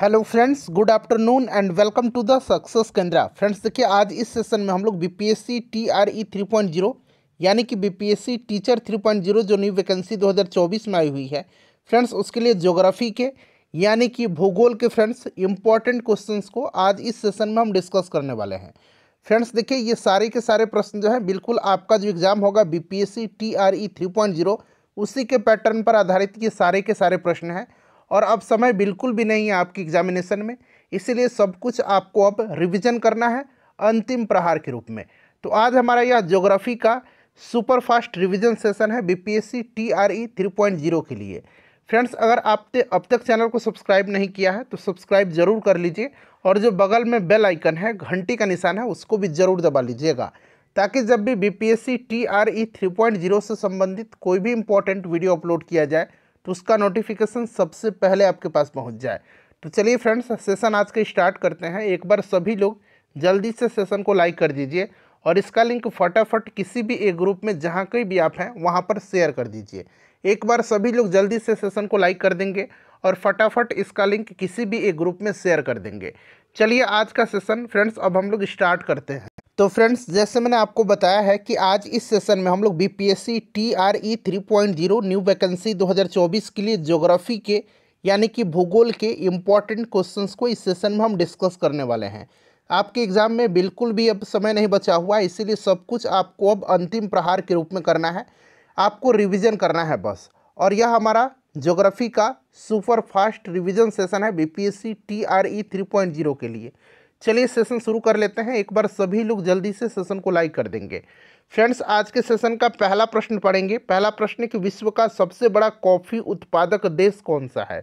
hello friends good afternoon and welcome to the success Kendra friends देखिए आज इस session में हम लोग B P S C T R E three point zero यानी कि B P S C teacher three point zero जो new vacancy दो हज़ार चौबीस में आई हुई है फ्रेंड्स उसके लिए ज्योग्राफी के यानी कि भूगोल के फ्रेंड्स इंपॉर्टेंट क्वेश्चन को आज इस सेशन में हम डिस्कस करने वाले हैं फ्रेंड्स देखिए ये सारे के सारे प्रश्न जो है बिल्कुल आपका जो एग्ज़ाम होगा B P S C T R E three point zero उसी के पैटर्न पर आधारित ये सारे के सारे प्रश्न हैं और अब समय बिल्कुल भी नहीं है आपकी एग्जामिनेशन में इसीलिए सब कुछ आपको अब रिविज़न करना है अंतिम प्रहार के रूप में तो आज हमारा यह ज्योग्राफी का सुपर फास्ट रिविजन सेशन है बी पी 3.0 के लिए फ्रेंड्स अगर आपने अब तक चैनल को सब्सक्राइब नहीं किया है तो सब्सक्राइब जरूर कर लीजिए और जो बगल में बेल आइकन है घंटी का निशान है उसको भी ज़रूर दबा लीजिएगा ताकि जब भी बीपीएससी टीआरई 3.0 से संबंधित कोई भी इम्पोर्टेंट वीडियो अपलोड किया जाए तो उसका नोटिफिकेशन सबसे पहले आपके पास पहुँच जाए तो चलिए फ्रेंड्स सेशन आज के स्टार्ट करते हैं एक बार सभी लोग जल्दी से सेशन को लाइक कर दीजिए और इसका लिंक फटाफट किसी भी एक ग्रुप में जहाँ कहीं भी आप हैं वहाँ पर शेयर कर दीजिए एक बार सभी लोग जल्दी से सेशन को लाइक कर देंगे और फटाफट इसका लिंक किसी भी एक ग्रुप में शेयर कर देंगे चलिए आज का सेशन फ्रेंड्स अब हम लोग स्टार्ट करते हैं तो फ्रेंड्स जैसे मैंने आपको बताया है कि आज इस सेशन में हम लोग B P S C T R E three point zero new vacancy दो हज़ार चौबीस के लिए ज्योग्राफी के यानी कि भूगोल के इम्पॉर्टेंट क्वेश्चंस को इस सेशन में हम डिस्कस करने वाले हैं आपके एग्ज़ाम में बिल्कुल भी अब समय नहीं बचा हुआ है इसीलिए सब कुछ आपको अब अंतिम प्रहार के रूप में करना है आपको रिविज़न करना है बस और यह हमारा ज्योग्राफी का सुपर फास्ट रिविज़न सेशन है B P S C T R E three point zero के लिए चलिए सेशन शुरू कर लेते हैं एक बार सभी लोग जल्दी से सेशन को लाइक कर देंगे फ्रेंड्स आज के सेशन का पहला प्रश्न पढ़ेंगे पहला प्रश्न कि विश्व का सबसे बड़ा कॉफ़ी उत्पादक देश कौन सा है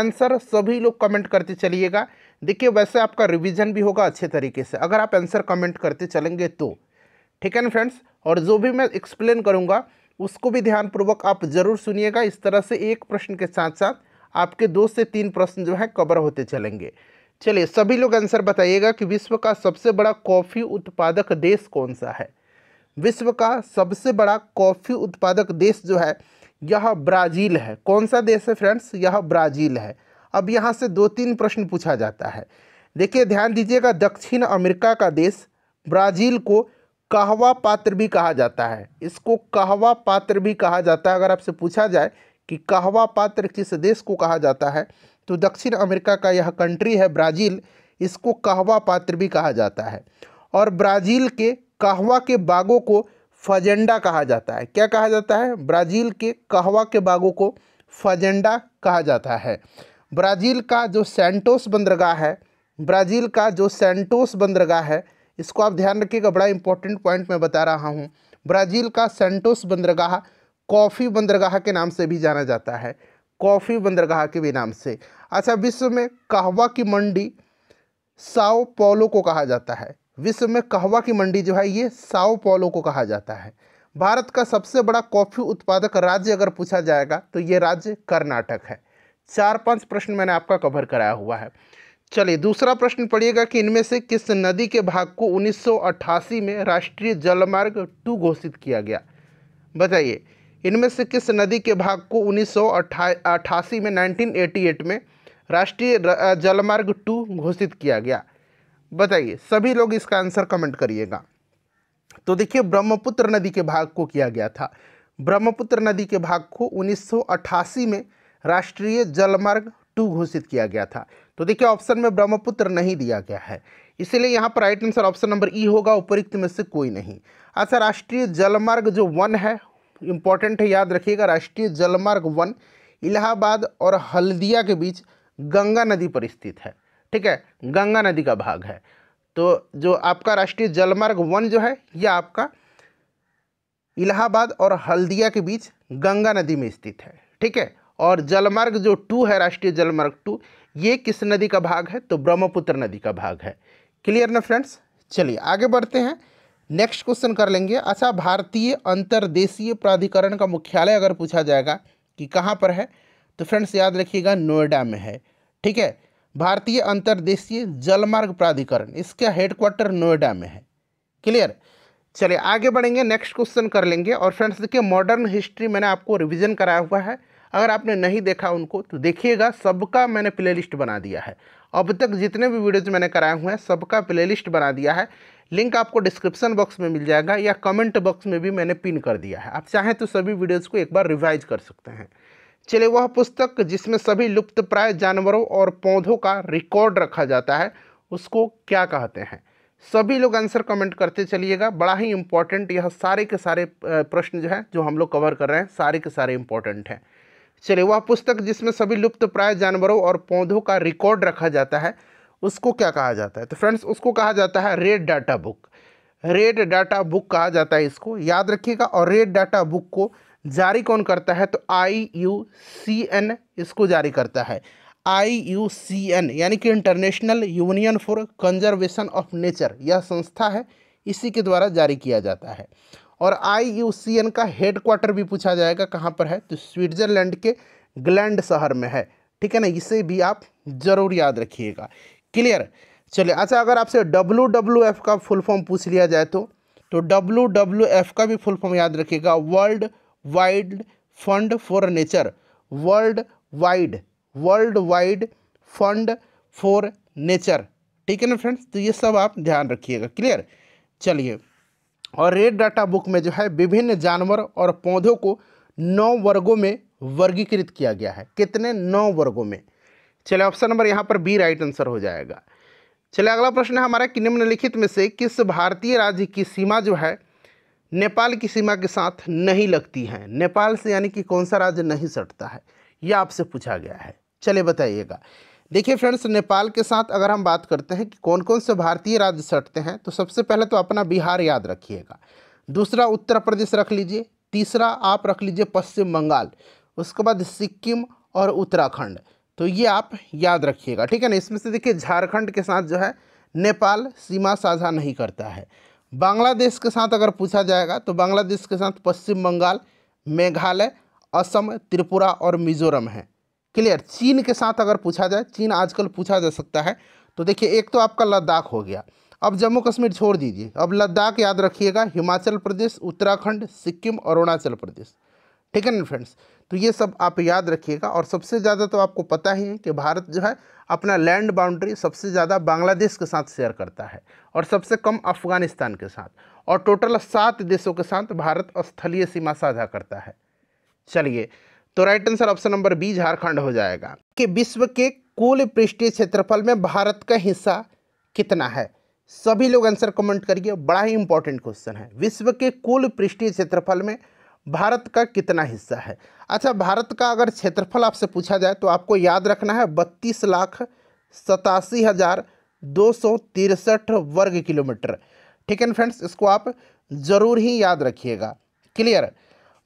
आंसर सभी लोग कमेंट करते चलिएगा देखिए वैसे आपका रिवीजन भी होगा अच्छे तरीके से अगर आप आंसर कमेंट करते चलेंगे तो ठीक है ना फ्रेंड्स और जो भी मैं एक्सप्लेन करूँगा उसको भी ध्यानपूर्वक आप ज़रूर सुनिएगा इस तरह से एक प्रश्न के साथ साथ आपके दो से तीन प्रश्न जो है कवर होते चलेंगे चलिए सभी लोग आंसर बताइएगा कि विश्व का सबसे बड़ा कॉफ़ी उत्पादक देश कौन सा है विश्व का सबसे बड़ा कॉफ़ी उत्पादक देश जो है यह ब्राज़ील है कौन सा देश है फ्रेंड्स यह ब्राज़ील है अब यहाँ से दो तीन प्रश्न पूछा जाता है देखिए ध्यान दीजिएगा दक्षिण अमेरिका का देश ब्राज़ील को कहवा पात्र भी कहा जाता है इसको कहवा पात्र भी कहा जाता है अगर आपसे पूछा जाए कि कहवा पात्र किस देश को कहा जाता है तो दक्षिण अमेरिका का यह कंट्री है ब्राज़ील इसको कहवा पात्र भी कहा जाता है और ब्राज़ील के कहवा के बागों को फजेंडा कहा जाता है क्या कहा जाता है ब्राज़ील के कहवा के बागों को फजेंडा कहा जाता है ब्राज़ील का जो सेंटोस बंदरगाह है ब्राज़ील का जो सेंटोस बंदरगाह है इसको आप ध्यान रखिएगा बड़ा इंपॉर्टेंट पॉइंट मैं बता रहा हूँ ब्राज़ील का सेंटोस बंदरगाह कॉफ़ी बंदरगाह के नाम से भी जाना जाता है कॉफ़ी बंदरगाह के भी नाम से अच्छा विश्व में कहवा की मंडी साओ पोलो को कहा जाता है विश्व में कहवा की मंडी जो है ये साओ पोलो को कहा जाता है भारत का सबसे बड़ा कॉफ़ी उत्पादक राज्य अगर पूछा जाएगा तो ये राज्य कर्नाटक है चार पांच प्रश्न मैंने आपका कवर कराया हुआ है चलिए दूसरा प्रश्न पढ़िएगा कि इनमें से किस नदी के भाग को 1988 में राष्ट्रीय जलमार्ग टू घोषित किया गया बताइए इनमें से किस नदी के भाग को उन्नीस में 1988 में राष्ट्रीय जलमार्ग टू घोषित किया गया बताइए सभी लोग इसका आंसर कमेंट करिएगा तो देखिए ब्रह्मपुत्र नदी के भाग को किया गया था ब्रह्मपुत्र नदी के भाग को 1988 में राष्ट्रीय जलमार्ग टू घोषित किया गया था तो देखिए ऑप्शन में ब्रह्मपुत्र नहीं दिया गया है इसीलिए यहाँ पर right answer option number E होगा उपरिक्त में से कोई नहीं अच्छा राष्ट्रीय जलमार्ग जो वन है इंपॉर्टेंट है याद रखिएगा राष्ट्रीय जलमार्ग वन इलाहाबाद और हल्दिया के बीच गंगा नदी पर स्थित है ठीक है गंगा नदी का भाग है तो जो आपका राष्ट्रीय जलमार्ग वन जो है यह आपका इलाहाबाद और हल्दिया के बीच गंगा नदी में स्थित है ठीक है और जलमार्ग जो टू है राष्ट्रीय जलमार्ग टू ये किस नदी का भाग है तो ब्रह्मपुत्र नदी का भाग है क्लियर ना फ्रेंड्स चलिए आगे बढ़ते हैं नेक्स्ट क्वेश्चन कर लेंगे अच्छा भारतीय अंतर्देशीय प्राधिकरण का मुख्यालय अगर पूछा जाएगा कि कहाँ पर है तो फ्रेंड्स याद रखिएगा नोएडा में है ठीक है भारतीय अंतर्देशीय जलमार्ग प्राधिकरण इसका हेडक्वार्टर नोएडा में है क्लियर चलिए आगे बढ़ेंगे नेक्स्ट क्वेश्चन कर लेंगे और फ्रेंड्स देखिए मॉडर्न हिस्ट्री मैंने आपको रिविजन कराया हुआ है अगर आपने नहीं देखा उनको तो देखिएगा सबका मैंने प्लेलिस्ट बना दिया है अब तक जितने भी वीडियोज मैंने कराए हुए हैं सबका प्लेलिस्ट बना दिया है लिंक आपको डिस्क्रिप्शन बॉक्स में मिल जाएगा या कमेंट बॉक्स में भी मैंने पिन कर दिया है आप चाहें तो सभी वीडियोज़ को एक बार रिवाइज कर सकते हैं चलिए वह पुस्तक जिसमें सभी लुप्त प्राय जानवरों और पौधों का रिकॉर्ड रखा जाता है उसको क्या कहते हैं सभी लोग आंसर कमेंट करते चलिएगा बड़ा ही इम्पॉर्टेंट यह सारे के सारे प्रश्न जो है जो हम लोग कवर कर रहे हैं सारे के सारे इम्पॉर्टेंट हैं चलिए वह पुस्तक जिसमें सभी लुप्त प्राय जानवरों और पौधों का रिकॉर्ड रखा जाता है उसको क्या कहा जाता है तो फ्रेंड्स उसको कहा जाता है red data book red data book कहा जाता है इसको याद रखिएगा और रेड डाटा बुक को जारी कौन करता है तो आई यू सी एन इसको जारी करता है आई यू सी एन यानी कि international union for conservation of nature यह संस्था है इसी के द्वारा जारी किया जाता है और आई यू सी एन का हेड क्वार्टर भी पूछा जाएगा कहाँ पर है तो स्विट्ज़रलैंड के ग्लैंड शहर में है ठीक है ना इसे भी आप ज़रूर याद रखिएगा क्लियर चलिए अच्छा अगर आपसे डब्लू डब्लू एफ का फुल फॉर्म पूछ लिया जाए तो तो डब्लू डब्लू एफ का भी फुल फॉर्म याद रखिएगा world wide fund for nature world wide world wide fund for nature ठीक है ना फ्रेंड्स तो ये सब आप ध्यान रखिएगा क्लियर चलिए और रेड डाटा बुक में जो है विभिन्न जानवर और पौधों को नौ वर्गों में वर्गीकृत किया गया है कितने नौ वर्गों में चलिए ऑप्शन नंबर यहाँ पर बी राइट आंसर हो जाएगा चलिए अगला प्रश्न है हमारा कि निम्नलिखित में से किस भारतीय राज्य की सीमा जो है नेपाल की सीमा के साथ नहीं लगती है नेपाल से यानी कि कौन सा राज्य नहीं सटता है यह आपसे पूछा गया है चलिए बताइएगा देखिए फ्रेंड्स नेपाल के साथ अगर हम बात करते हैं कि कौन कौन से भारतीय राज्य सटते हैं तो सबसे पहले तो अपना बिहार याद रखिएगा दूसरा उत्तर प्रदेश रख लीजिए तीसरा आप रख लीजिए पश्चिम बंगाल उसके बाद सिक्किम और उत्तराखंड तो ये आप याद रखिएगा ठीक है ना इसमें से देखिए झारखंड के साथ जो है नेपाल सीमा साझा नहीं करता है बांग्लादेश के साथ अगर पूछा जाएगा तो बांग्लादेश के साथ पश्चिम बंगाल मेघालय असम त्रिपुरा और मिजोरम है क्लियर चीन के साथ अगर पूछा जाए चीन आजकल पूछा जा सकता है तो देखिए एक तो आपका लद्दाख हो गया अब जम्मू कश्मीर छोड़ दीजिए अब लद्दाख याद रखिएगा हिमाचल प्रदेश उत्तराखंड सिक्किम अरुणाचल प्रदेश ठीक है ना फ्रेंड्स तो ये सब आप याद रखिएगा और सबसे ज़्यादा तो आपको पता ही है कि भारत जो है अपना लैंड बाउंड्री सबसे ज़्यादा बांग्लादेश के साथ शेयर करता है और सबसे कम अफगानिस्तान के साथ और टोटल सात देशों के साथ भारत स्थलीय सीमा साझा करता है चलिए तो right answer option number B Jharkhand हो जाएगा कि विश्व के कुल पृष्ठीय क्षेत्रफल में भारत का हिस्सा कितना है सभी लोग आंसर कमेंट करिए बड़ा ही इंपॉर्टेंट क्वेश्चन है विश्व के कुल पृष्ठीय क्षेत्रफल में भारत का कितना हिस्सा है अच्छा भारत का अगर क्षेत्रफल आपसे पूछा जाए तो आपको याद रखना है बत्तीस लाख सतासी हज़ार दो सौ तिरसठ वर्ग किलोमीटर ठीक है फ्रेंड्स इसको आप ज़रूर ही याद रखिएगा क्लियर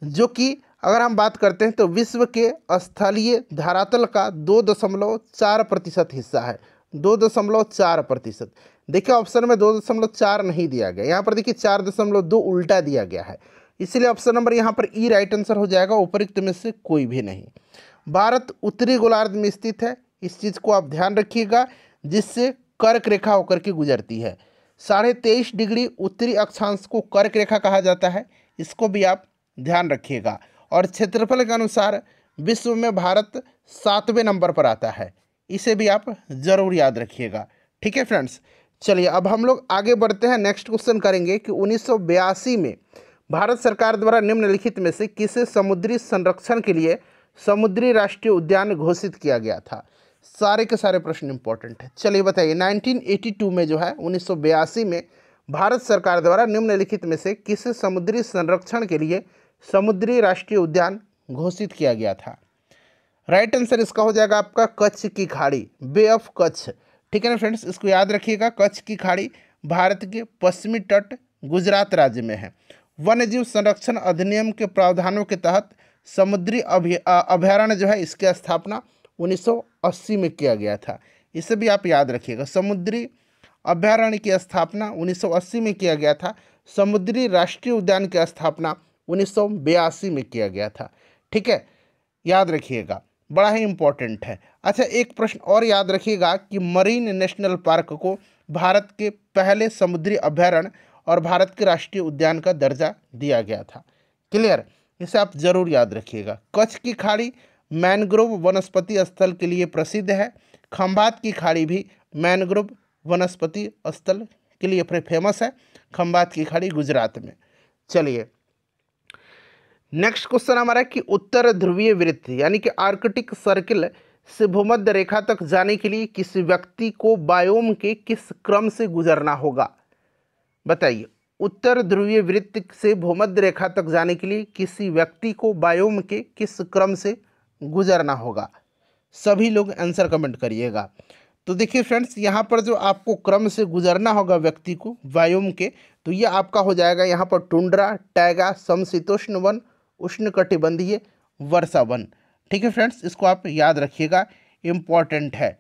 जो कि अगर हम बात करते हैं तो विश्व के स्थलीय धरातल का दो दशमलव चार प्रतिशत हिस्सा है दो दशमलव चार प्रतिशत देखिए ऑप्शन में दो दशमलव चार नहीं दिया गया यहाँ पर देखिए चार दशमलव दो उल्टा दिया गया है इसलिए ऑप्शन नंबर यहाँ पर ई राइट आंसर हो जाएगा उपरुक्त में से कोई भी नहीं भारत उत्तरी गोलार्ध में स्थित है इस चीज़ को आप ध्यान रखिएगा जिससे कर्क रेखा होकर के गुजरती है साढ़े तेईस डिग्री उत्तरी अक्षांश को कर्क रेखा कहा जाता है इसको भी आप ध्यान रखिएगा और क्षेत्रफल के अनुसार विश्व में भारत सातवें नंबर पर आता है इसे भी आप ज़रूर याद रखिएगा ठीक है फ्रेंड्स चलिए अब हम लोग आगे बढ़ते हैं नेक्स्ट क्वेश्चन करेंगे कि उन्नीस में भारत सरकार द्वारा निम्नलिखित में से किसे समुद्री संरक्षण के लिए समुद्री राष्ट्रीय उद्यान घोषित किया गया था सारे के सारे प्रश्न इंपॉर्टेंट है चलिए बताइए 1982 में जो है उन्नीस में भारत सरकार द्वारा निम्नलिखित में से किस समुद्री संरक्षण के लिए समुद्री राष्ट्रीय उद्यान घोषित किया गया था राइट right आंसर इसका हो जाएगा आपका कच्छ की खाड़ी बे ऑफ कच्छ ठीक है ना फ्रेंड्स इसको याद रखिएगा कच्छ की खाड़ी भारत के पश्चिमी तट गुजरात राज्य में है वन्यजीव संरक्षण अधिनियम के प्रावधानों के तहत समुद्री अभ्यारण्य जो है इसकी स्थापना 1980 में किया गया था इसे भी आप याद रखिएगा समुद्री अभ्यारण्य की स्थापना 1980 में किया गया था समुद्री राष्ट्रीय उद्यान की स्थापना उन्नीस में किया गया था ठीक है याद रखिएगा बड़ा ही इम्पोर्टेंट है अच्छा एक प्रश्न और याद रखिएगा कि मरीन नेशनल पार्क को भारत के पहले समुद्री अभ्यारण्य और भारत के राष्ट्रीय उद्यान का दर्जा दिया गया था क्लियर इसे आप जरूर याद रखिएगा कच्छ की खाड़ी मैनग्रोव वनस्पति स्थल के लिए प्रसिद्ध है खम्भात की खाड़ी भी मैनग्रोव वनस्पति स्थल के लिए फेमस है खम्भात की खाड़ी गुजरात में चलिए नेक्स्ट क्वेश्चन हमारा कि उत्तर ध्रुवीय वृत्त यानी कि आर्कटिक सर्किल से भूमध्य रेखा तक जाने के लिए किस व्यक्ति को बायोम के किस क्रम से गुजरना होगा बताइए उत्तर ध्रुवीय वृत्त से भूमध्य रेखा तक जाने के लिए किसी व्यक्ति को बायोम के किस क्रम से गुजरना होगा सभी लोग आंसर कमेंट करिएगा तो देखिए फ्रेंड्स यहाँ पर जो आपको क्रम से गुजरना होगा व्यक्ति को वायोम के तो ये आपका हो जाएगा यहाँ पर टुंड्रा टैगा समशीतोष्ण वन उष्ण कटिबंधीय वर्षा वन ठीक है फ्रेंड्स इसको आप याद रखिएगा इम्पॉर्टेंट है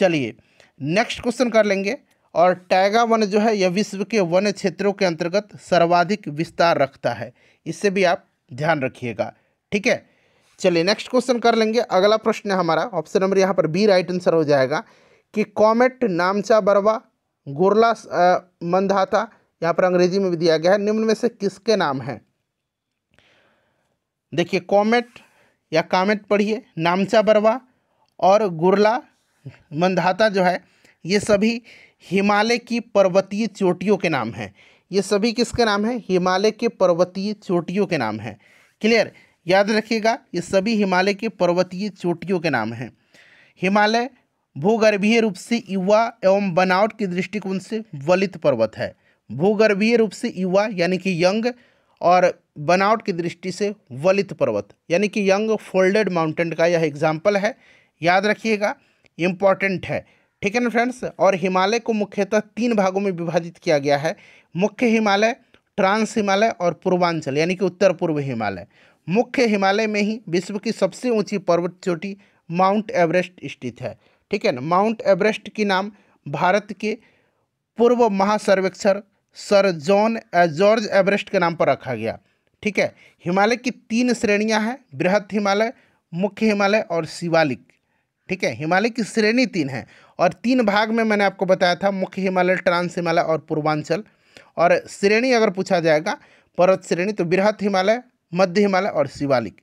चलिए नेक्स्ट क्वेश्चन कर लेंगे और टैगा वन जो है यह विश्व के वन क्षेत्रों के अंतर्गत सर्वाधिक विस्तार रखता है इससे भी आप ध्यान रखिएगा ठीक है चलिए नेक्स्ट क्वेश्चन कर लेंगे अगला प्रश्न है हमारा ऑप्शन नंबर यहाँ पर बी राइट आंसर हो जाएगा कि कॉमेट नामचा बरवा गुरला मंदाता यहाँ पर अंग्रेजी में भी दिया गया है निम्न में से किसके नाम हैं देखिए कॉमेट या कामेट पढ़िए नामचा बरवा और गुरला मंदाता जो है ये सभी हिमालय की पर्वतीय चोटियों के नाम हैं ये सभी किसके नाम हैं हिमालय के पर्वतीय चोटियों के नाम हैं क्लियर याद रखिएगा ये सभी हिमालय के पर्वतीय चोटियों के नाम हैं हिमालय भूगर्भीय रूप से युवा एवं बनावट के दृष्टिकोण से वलित पर्वत है भूगर्भीय रूप से युवा यानी कि यंग और बनावट की दृष्टि से वलित पर्वत यानी कि यंग फोल्डेड माउंटेन का यह एग्जाम्पल है याद रखिएगा इम्पॉर्टेंट है ठीक है ना फ्रेंड्स और हिमालय को मुख्यतः तीन भागों में विभाजित किया गया है मुख्य हिमालय ट्रांस हिमालय और पूर्वांचल यानी कि उत्तर पूर्व हिमालय मुख्य हिमालय में ही विश्व की सबसे ऊंची पर्वत चोटी माउंट एवरेस्ट स्थित है ठीक है ना माउंट एवरेस्ट की नाम भारत के पूर्व महासर्वेक्षर सर जॉन जॉर्ज एवरेस्ट के नाम पर रखा गया ठीक है हिमालय की तीन श्रेणियां हैं बृहत हिमालय मुख्य हिमालय और शिवालिक ठीक है हिमालय की श्रेणी तीन है और तीन भाग में मैंने आपको बताया था मुख्य हिमालय ट्रांस हिमालय और पूर्वांचल और श्रेणी अगर पूछा जाएगा पर्वत श्रेणी तो बृहत हिमालय मध्य हिमालय और शिवालिक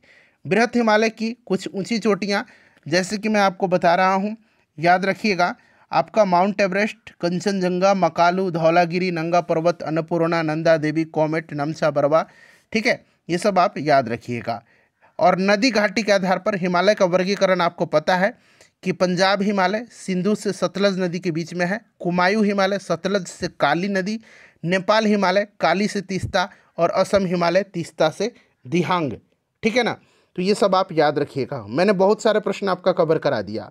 बृहत हिमालय की कुछ ऊंची चोटियाँ जैसे कि मैं आपको बता रहा हूँ याद रखिएगा आपका माउंट एवरेस्ट कंचनजंगा मकालू धौलागिरी नंगा पर्वत अन्नपूर्णा नंदा देवी कॉमेट नमसा बरवा ठीक है ये सब आप याद रखिएगा और नदी घाटी के आधार पर हिमालय का वर्गीकरण आपको पता है कि पंजाब हिमालय सिंधु से सतलज नदी के बीच में है कुमायूं हिमालय सतलज से काली नदी नेपाल हिमालय काली से तीस्ता और असम हिमालय तीस्ता से दिहांग ठीक है ना तो ये सब आप याद रखिएगा मैंने बहुत सारे प्रश्न आपका कवर करा दिया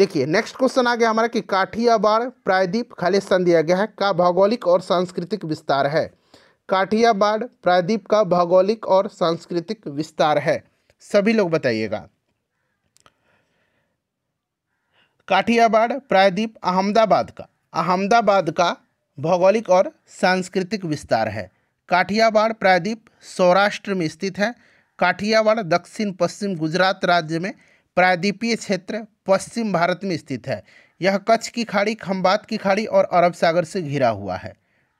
देखिए नेक्स्ट क्वेश्चन आ गया हमारा कि काठियाबाड़ प्रायद्वीप खाली स्थान दिया गया है का भौगोलिक और सांस्कृतिक विस्तार है काठियाबाड़ प्रायद्वीप का भौगोलिक और सांस्कृतिक विस्तार है सभी लोग बताइएगा काठियावाड़ प्रायद्वीप अहमदाबाद का अहमदाबाद का भौगोलिक और सांस्कृतिक विस्तार है काठियावाड़ प्रायद्वीप सौराष्ट्र में स्थित है काठियावाड़ दक्षिण पश्चिम गुजरात राज्य में प्रायद्वीपीय क्षेत्र पश्चिम भारत में स्थित है यह कच्छ की खाड़ी खम्बात की खाड़ी और अरब सागर से घिरा हुआ है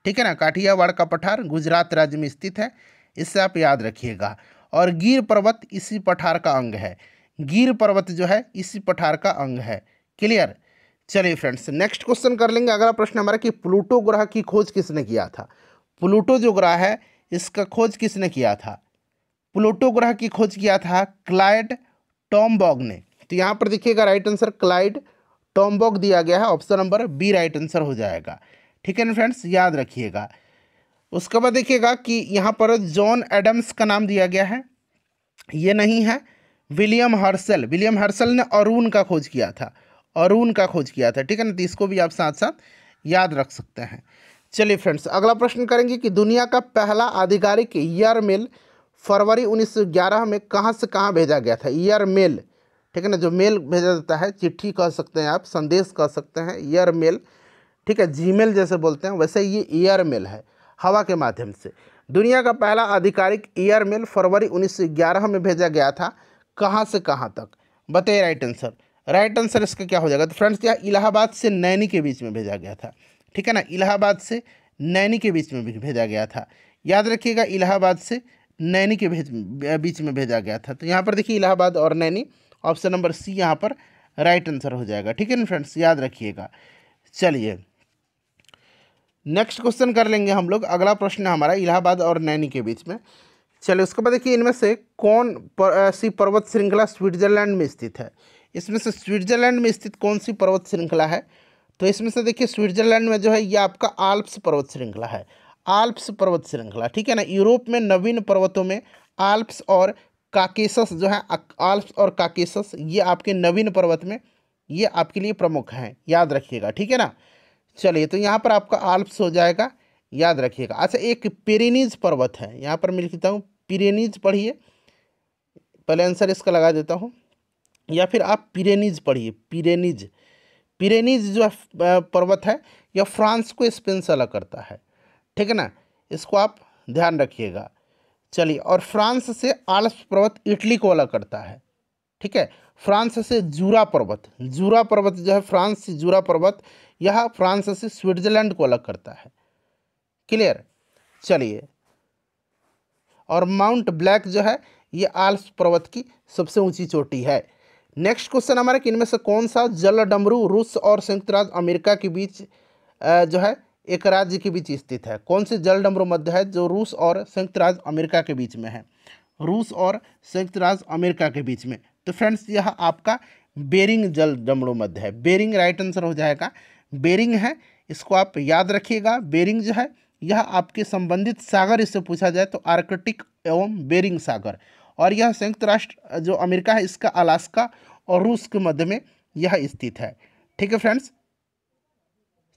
ठीक है ना काठियावाड़ का पठार गुजरात राज्य में स्थित है इससे आप याद रखिएगा और गिर पर्वत इसी पठार का अंग है गिर पर्वत जो है इसी पठार का अंग है क्लियर चलिए फ्रेंड्स नेक्स्ट क्वेश्चन कर लेंगे अगला प्रश्न हमारा कि प्लूटो ग्रह की खोज किसने किया था प्लूटो जो ग्रह है इसका खोज किसने किया था प्लूटो ग्रह की खोज किया था क्लाइड टॉम्बॉग ने तो यहाँ पर देखिएगा राइट आंसर क्लाइड टॉम्बॉग दिया गया है option number B right answer हो जाएगा ठीक है ना फ्रेंड्स याद रखिएगा उसके बाद देखिएगा कि यहाँ पर जॉन एडम्स का नाम दिया गया है ये नहीं है विलियम हर्सल विलियम हर्सल ने अरुण का खोज किया था अरुण का खोज किया था ठीक है ना तो इसको भी आप साथ साथ याद रख सकते हैं चलिए फ्रेंड्स अगला प्रश्न करेंगे कि दुनिया का पहला आधिकारिक ईयर मेल फरवरी 1911 में कहाँ से कहाँ भेजा गया था ईयर मेल ठीक है ना जो मेल भेजा जाता है चिट्ठी कह सकते हैं आप संदेश कह सकते हैं ईयर मेल ठीक है जीमेल जैसे बोलते हैं वैसे ये ईयर मेल है हवा के माध्यम से दुनिया का पहला आधिकारिक ईयर मेल फरवरी 1911 में भेजा गया था कहाँ से कहाँ तक बताइए राइट आंसर राइट आंसर इसका क्या हो जाएगा तो फ्रेंड्स यह इलाहाबाद से नैनी के बीच में भेजा गया था ठीक है ना इलाहाबाद से नैनी के बीच में भेजा गया था याद रखिएगा इलाहाबाद से नैनी के भेज बीच में भेजा गया था तो यहाँ पर देखिए इलाहाबाद और नैनी ऑप्शन नंबर सी यहाँ पर राइट आंसर हो जाएगा ठीक है ना फ्रेंड्स याद रखिएगा चलिए नेक्स्ट क्वेश्चन कर लेंगे हम लोग अगला प्रश्न है हमारा इलाहाबाद और नैनी के बीच में चलिए उसके बाद देखिए इनमें से कौन पर, सी पर्वत श्रृंखला स्विट्जरलैंड में स्थित है इसमें से स्विट्जरलैंड में स्थित कौन सी पर्वत श्रृंखला है तो इसमें से देखिए स्विट्जरलैंड में जो है ये आपका आल्प्स पर्वत श्रृंखला है आल्प्स पर्वत श्रृंखला ठीक है ना यूरोप में नवीन पर्वतों में आल्प्स और काकेसस जो है आल्प्स और काकेसस ये आपके नवीन पर्वत में ये आपके लिए प्रमुख हैं याद रखिएगा ठीक है ना चलिए तो यहाँ पर आपका आल्प्स हो जाएगा याद रखिएगा अच्छा एक पेरेनीज पर्वत है यहाँ पर मैं लिखता हूँ पिरेनीज पढ़िए पहले आंसर इसका लगा देता हूँ या फिर आप पिरेनीज पढ़िए पिरेनीज पिरेनीज जो पर्वत है यह फ्रांस को स्पेन से अलग करता है ठीक है ना इसको आप ध्यान रखिएगा चलिए और फ्रांस से आलस पर्वत इटली को अलग करता है ठीक है फ्रांस से जूरा पर्वत जूरा पर्वत जो है फ्रांस से जूरा पर्वत यह फ्रांस से स्विट्जरलैंड को अलग करता है क्लियर चलिए और माउंट ब्लैक जो है ये आल्प्स पर्वत की सबसे ऊंची चोटी है नेक्स्ट क्वेश्चन हमारा कि इनमें से कौन सा जल डमरू रूस और संयुक्त राज्य अमेरिका के बीच जो है एक राज्य के बीच स्थित है कौन से जल डमरू मध्य है जो रूस और संयुक्त राज्य अमेरिका के बीच में है रूस और संयुक्त राज्य अमेरिका के बीच में तो फ्रेंड्स यह आपका बेरिंग जल डमरू मध्य है बेरिंग राइट आंसर हो जाएगा बेरिंग है इसको आप याद रखिएगा बेरिंग जो है यह आपके संबंधित सागर इससे पूछा जाए तो आर्कटिक एवं बेरिंग सागर और यह संयुक्त राष्ट्र जो अमेरिका है इसका अलास्का और रूस के मध्य में यह स्थित है ठीक है फ्रेंड्स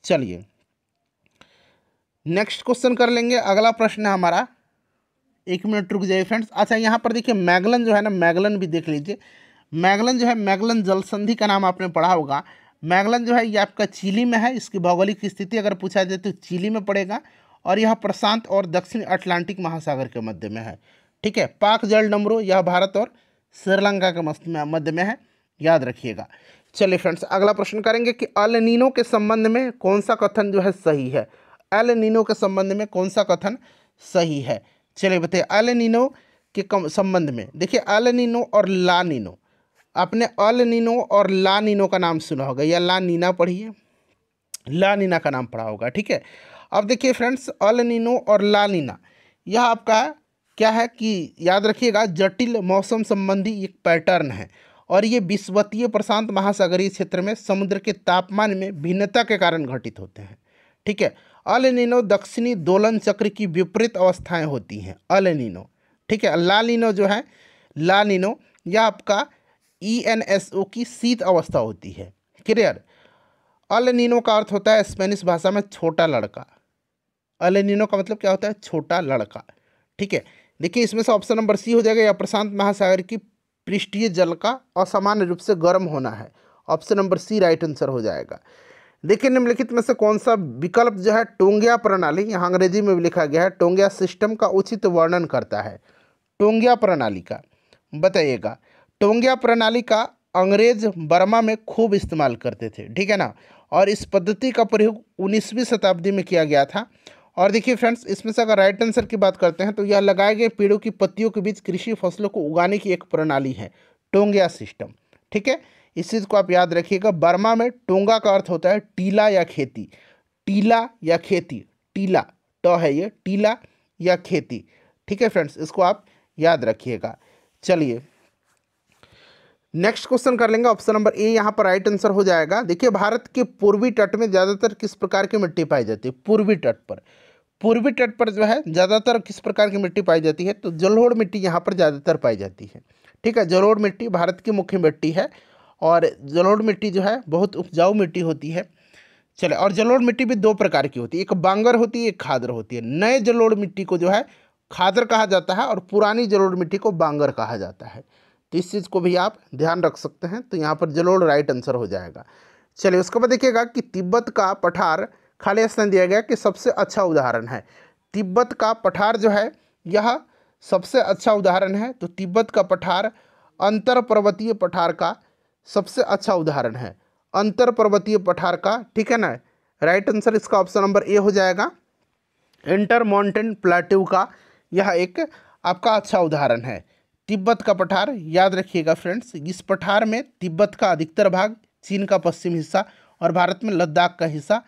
चलिए नेक्स्ट क्वेश्चन कर लेंगे अगला प्रश्न है हमारा एक मिनट रुक जाइए फ्रेंड्स अच्छा यहाँ पर देखिए मैगलन जो है ना मैगलन भी देख लीजिए मैगलन जो है मैगलन जल संधि का नाम आपने पढ़ा होगा मैगलन जो है ये आपका चिली में है इसकी भौगोलिक स्थिति अगर पूछा जाए तो चिली में पड़ेगा और यह प्रशांत और दक्षिण अटलांटिक महासागर के मध्य में है ठीक है पाक जल डमरू यह भारत और श्रीलंका के मध्य में है याद रखिएगा चलिए फ्रेंड्स अगला प्रश्न करेंगे कि अल नीनो के संबंध में कौन सा कथन जो है सही है अल नीनो के संबंध में कौन सा कथन सही है चलिए बताइए अल नीनो के संबंध में देखिए अल नीनो और ला नीनो आपने अल नीनो और ला नीनो का नाम सुना होगा या ला नीना पढ़िए ला नीना का नाम पढ़ा होगा ठीक है अब देखिए फ्रेंड्स अल नीनो और ला नीना यह आपका है क्या है कि याद रखिएगा जटिल मौसम संबंधी एक पैटर्न है और ये विश्वतीय प्रशांत महासागरीय क्षेत्र में समुद्र के तापमान में भिन्नता के कारण घटित होते हैं ठीक है अल नीनो दक्षिणी दोलन चक्र की विपरीत अवस्थाएं होती हैं अल नीनो ठीक है ला नीनो जो है ला नीनो यह आपका ई एन एस ओ की शीत अवस्था होती है क्लियर अल नीनो का अर्थ होता है स्पेनिश भाषा में छोटा लड़का अल नीनो का मतलब क्या होता है छोटा लड़का ठीक है देखिए इसमें से ऑप्शन नंबर सी हो जाएगा या प्रशांत महासागर की पृष्ठीय जल का असामान्य रूप से गर्म होना है option number C right answer हो जाएगा देखिए निम्नलिखित में से कौन सा विकल्प जो है टोंगिया प्रणाली यहाँ अंग्रेजी में भी लिखा गया है टोंगिया सिस्टम का उचित वर्णन करता है टोंगिया प्रणाली का बताइएगा टोंगिया प्रणाली का अंग्रेज बर्मा में खूब इस्तेमाल करते थे ठीक है ना और इस पद्धति का प्रयोग उन्नीसवीं शताब्दी में किया गया था और देखिए फ्रेंड्स इसमें से अगर राइट आंसर की बात करते हैं तो यह लगाए गए पेड़ों की पत्तियों के बीच कृषि फसलों को उगाने की एक प्रणाली है टोंगिया सिस्टम ठीक है इस चीज़ को आप याद रखिएगा बर्मा में टोंगा का अर्थ होता है टीला या खेती टीला या खेती टीला ट तो है ये टीला या खेती ठीक है फ्रेंड्स इसको आप याद रखिएगा चलिए नेक्स्ट क्वेश्चन कर लेंगे ऑप्शन नंबर ए यहाँ पर राइट आंसर हो जाएगा देखिए भारत के पूर्वी तट में ज़्यादातर किस प्रकार की मिट्टी पाई जाती है पूर्वी तट पर पूर्वी तट पर जो है ज़्यादातर किस प्रकार की मिट्टी पाई जाती है तो जलोढ़ मिट्टी यहाँ पर ज़्यादातर पाई जाती है ठीक है जलोढ़ मिट्टी भारत की मुख्य मिट्टी है और जलोढ़ मिट्टी जो है बहुत उपजाऊ मिट्टी होती है चले और जलोढ़ मिट्टी भी दो प्रकार की होती है एक बांगर होती है एक खादर होती है नए जलोढ़ मिट्टी को जो है खादर कहा जाता है और पुरानी जलोढ़ मिट्टी को बांगर कहा जाता है तो इस चीज़ को भी आप ध्यान रख सकते हैं तो यहाँ पर जलोढ़ राइट आंसर हो जाएगा चलिए उसके बाद देखिएगा कि तिब्बत का पठार खाली स्थान दिया गया कि सबसे अच्छा उदाहरण है तिब्बत का पठार जो है यह सबसे अच्छा उदाहरण है तो तिब्बत का पठार अंतर पर्वतीय पठार का सबसे अच्छा उदाहरण है अंतर पर्वतीय पठार का ठीक है ना राइट आंसर इसका ऑप्शन नंबर ए हो जाएगा इंटर माउंटेन प्लाट्यू का यह एक आपका अच्छा उदाहरण है तिब्बत का पठार याद रखिएगा फ्रेंड्स इस पठार में तिब्बत का अधिकतर भाग चीन का पश्चिम हिस्सा और भारत में लद्दाख का हिस्सा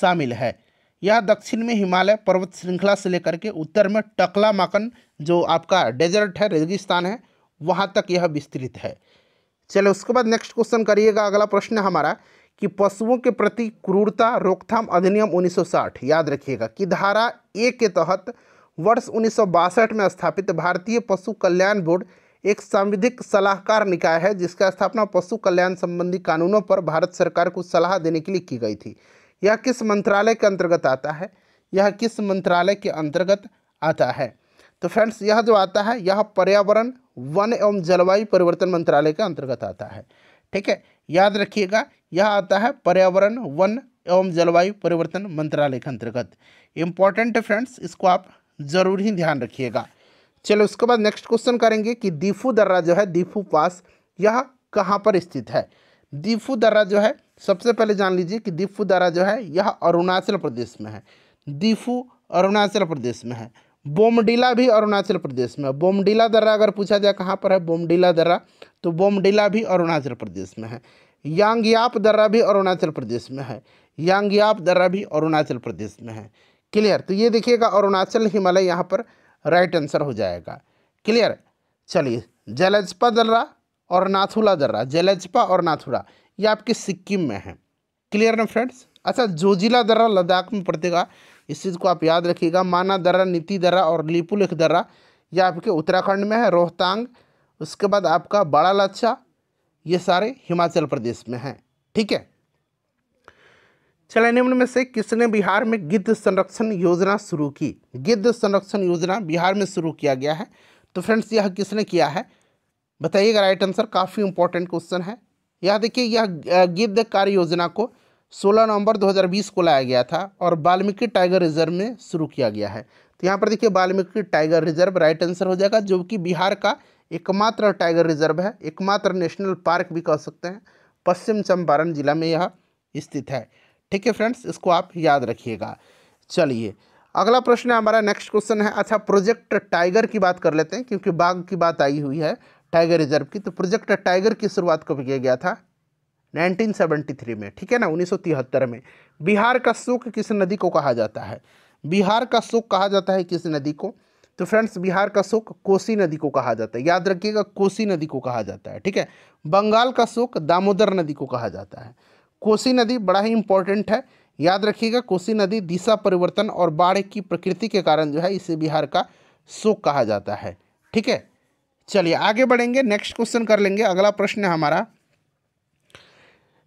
शामिल है यह दक्षिण में हिमालय पर्वत श्रृंखला से लेकर के उत्तर में टकला माकन जो आपका डेजर्ट है रेगिस्तान है वहाँ तक यह विस्तृत है चलो उसके बाद नेक्स्ट क्वेश्चन करिएगा अगला प्रश्न हमारा कि पशुओं के प्रति क्रूरता रोकथाम अधिनियम 1960 याद रखिएगा कि धारा ए के तहत वर्ष उन्नीस में स्थापित भारतीय पशु कल्याण बोर्ड एक संविधिक सलाहकार निकाय है जिसका स्थापना पशु कल्याण संबंधी कानूनों पर भारत सरकार को सलाह देने के लिए की गई थी यह किस मंत्रालय के अंतर्गत आता है यह किस मंत्रालय के अंतर्गत आता है तो फ्रेंड्स यह जो आता है यह पर्यावरण वन एवं जलवायु परिवर्तन मंत्रालय के अंतर्गत आता है ठीक है याद रखिएगा यह आता है पर्यावरण वन एवं जलवायु परिवर्तन मंत्रालय के अंतर्गत इम्पॉर्टेंट है फ्रेंड्स इसको आप जरूर ही ध्यान रखिएगा चलो उसके बाद नेक्स्ट क्वेश्चन करेंगे कि दीफू दर्रा जो है दीफू पास यह कहाँ पर स्थित है दीफू दर्रा जो है सबसे पहले जान लीजिए कि दीफू दरा जो है यह अरुणाचल प्रदेश में है दीफू अरुणाचल प्रदेश में है बोमडीला भी अरुणाचल प्रदेश में है बोमडीला दर्रा अगर पूछा जाए कहाँ पर है बोमडीला दर्रा तो बोमडीला भी अरुणाचल प्रदेश में है यांगयाप दर्रा भी अरुणाचल प्रदेश में है यांगयाप दर्रा भी अरुणाचल प्रदेश में है क्लियर तो ये देखिएगा अरुणाचल हिमालय यहाँ पर राइट आंसर हो जाएगा क्लियर चलिए जलजपा दर्रा और नाथुला दर्रा जलजपा और नाथुला ये आपके सिक्किम में है क्लियर ना फ्रेंड्स अच्छा जोजिला दर्रा लद्दाख में पड़तेगा इस चीज़ को आप याद रखिएगा माना दर्रा नीति दर्रा और लिपुलेख दर्रा ये आपके उत्तराखंड में है रोहतांग उसके बाद आपका बड़ा लच्छा ये सारे हिमाचल प्रदेश में हैं ठीक है चले निम्न में से किसने बिहार में गिद्ध संरक्षण योजना शुरू की गिद्ध संरक्षण योजना बिहार में शुरू किया गया है तो फ्रेंड्स यह किसने किया है बताइएगा राइट आंसर काफ़ी इंपॉर्टेंट क्वेश्चन है यह देखिए यह गिद्ध कार्य योजना को 16 नवंबर 2020 को लाया गया था और वाल्मीकि टाइगर रिजर्व में शुरू किया गया है तो यहाँ पर देखिए Valmiki tiger reserve right answer हो जाएगा जो कि बिहार का एकमात्र टाइगर रिजर्व है एकमात्र नेशनल पार्क भी कह सकते हैं पश्चिम चंपारण जिला में यह स्थित है ठीक है फ्रेंड्स इसको आप याद रखिएगा चलिए अगला प्रश्न हमारा नेक्स्ट क्वेश्चन है अच्छा प्रोजेक्ट टाइगर की बात कर लेते हैं क्योंकि बाघ की बात आई हुई है टाइगर रिजर्व की तो प्रोजेक्ट टाइगर की शुरुआत कब किया गया था 1973 में ठीक है ना उन्नीस में बिहार का शोक किस नदी को कहा जाता है बिहार का शोक कहा जाता है किस नदी को तो फ्रेंड्स बिहार का शोक कोसी नदी को कहा जाता है याद रखिएगा कोसी नदी को कहा जाता है ठीक है बंगाल का शोक दामोदर नदी को कहा जाता है कोसी नदी बड़ा ही इंपॉर्टेंट है याद रखिएगा कोसी नदी दिशा परिवर्तन और बाढ़ की प्रकृति के कारण जो है इसे बिहार का शोक कहा जाता है ठीक है चलिए आगे बढ़ेंगे नेक्स्ट क्वेश्चन कर लेंगे अगला प्रश्न है हमारा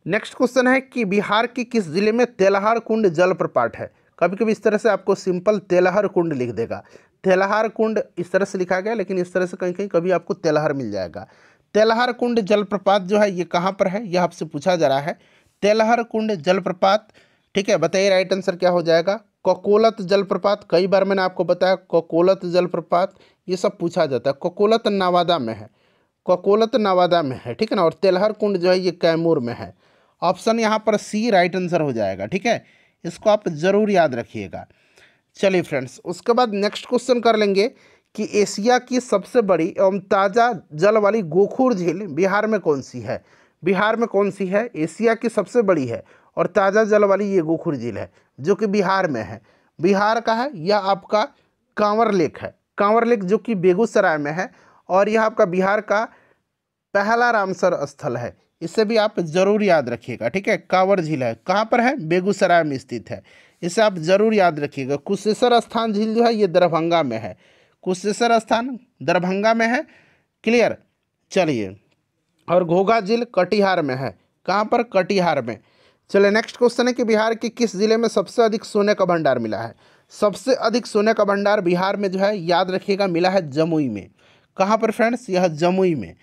नेक्स्ट क्वेश्चन है कि बिहार के किस जिले में तेलहार कुंड जलप्रपात है कभी कभी इस तरह से आपको सिंपल तेलहर कुंड लिख देगा तेलहार कुंड इस तरह से लिखा गया लेकिन इस तरह से कहीं कहीं कभी आपको तेलहर मिल जाएगा तेलहार कुंड जलप्रपात जो है ये कहाँ पर है यह आपसे पूछा जा रहा है तेलहर कुंड जलप्रपात ठीक है बताइए राइट आंसर क्या हो जाएगा कोकोलत जलप्रपात कई बार मैंने आपको बताया कोकोलत जलप्रपात ये सब पूछा जाता है कोकोलत नवादा में है कोकोलत नवादा में है ठीक है ना और तेलहर कुंड जो है ये कैमूर में है ऑप्शन यहाँ पर सी राइट आंसर हो जाएगा ठीक है इसको आप ज़रूर याद रखिएगा चलिए फ्रेंड्स उसके बाद नेक्स्ट क्वेश्चन कर लेंगे कि एशिया की सबसे बड़ी एवं ताज़ा जल वाली गोखूर झील बिहार में कौन सी है बिहार में कौन सी है एशिया की सबसे बड़ी है और ताज़ा जल वाली ये गोखूर झील है जो कि बिहार में है बिहार का है यह आपका कांवर लेक है कांवर लेक जो कि बेगूसराय में है और यह आपका बिहार का पहला रामसर स्थल है इसे भी आप ज़रूर याद रखिएगा ठीक है कांवर झील है कहाँ पर है बेगूसराय में स्थित है इसे आप ज़रूर याद रखिएगा कुशेश्वर स्थान झील जो है ये दरभंगा में है कुशेश्वर स्थान दरभंगा में है क्लियर चलिए और घोघा झील कटिहार में है कहाँ पर कटिहार में चलिए नेक्स्ट क्वेश्चन है कि बिहार के किस जिले में सबसे अधिक सोने का भंडार मिला है सबसे अधिक सोने का भंडार बिहार में जो है याद रखिएगा मिला है जमुई में कहाँ पर फ्रेंड्स यह जमुई में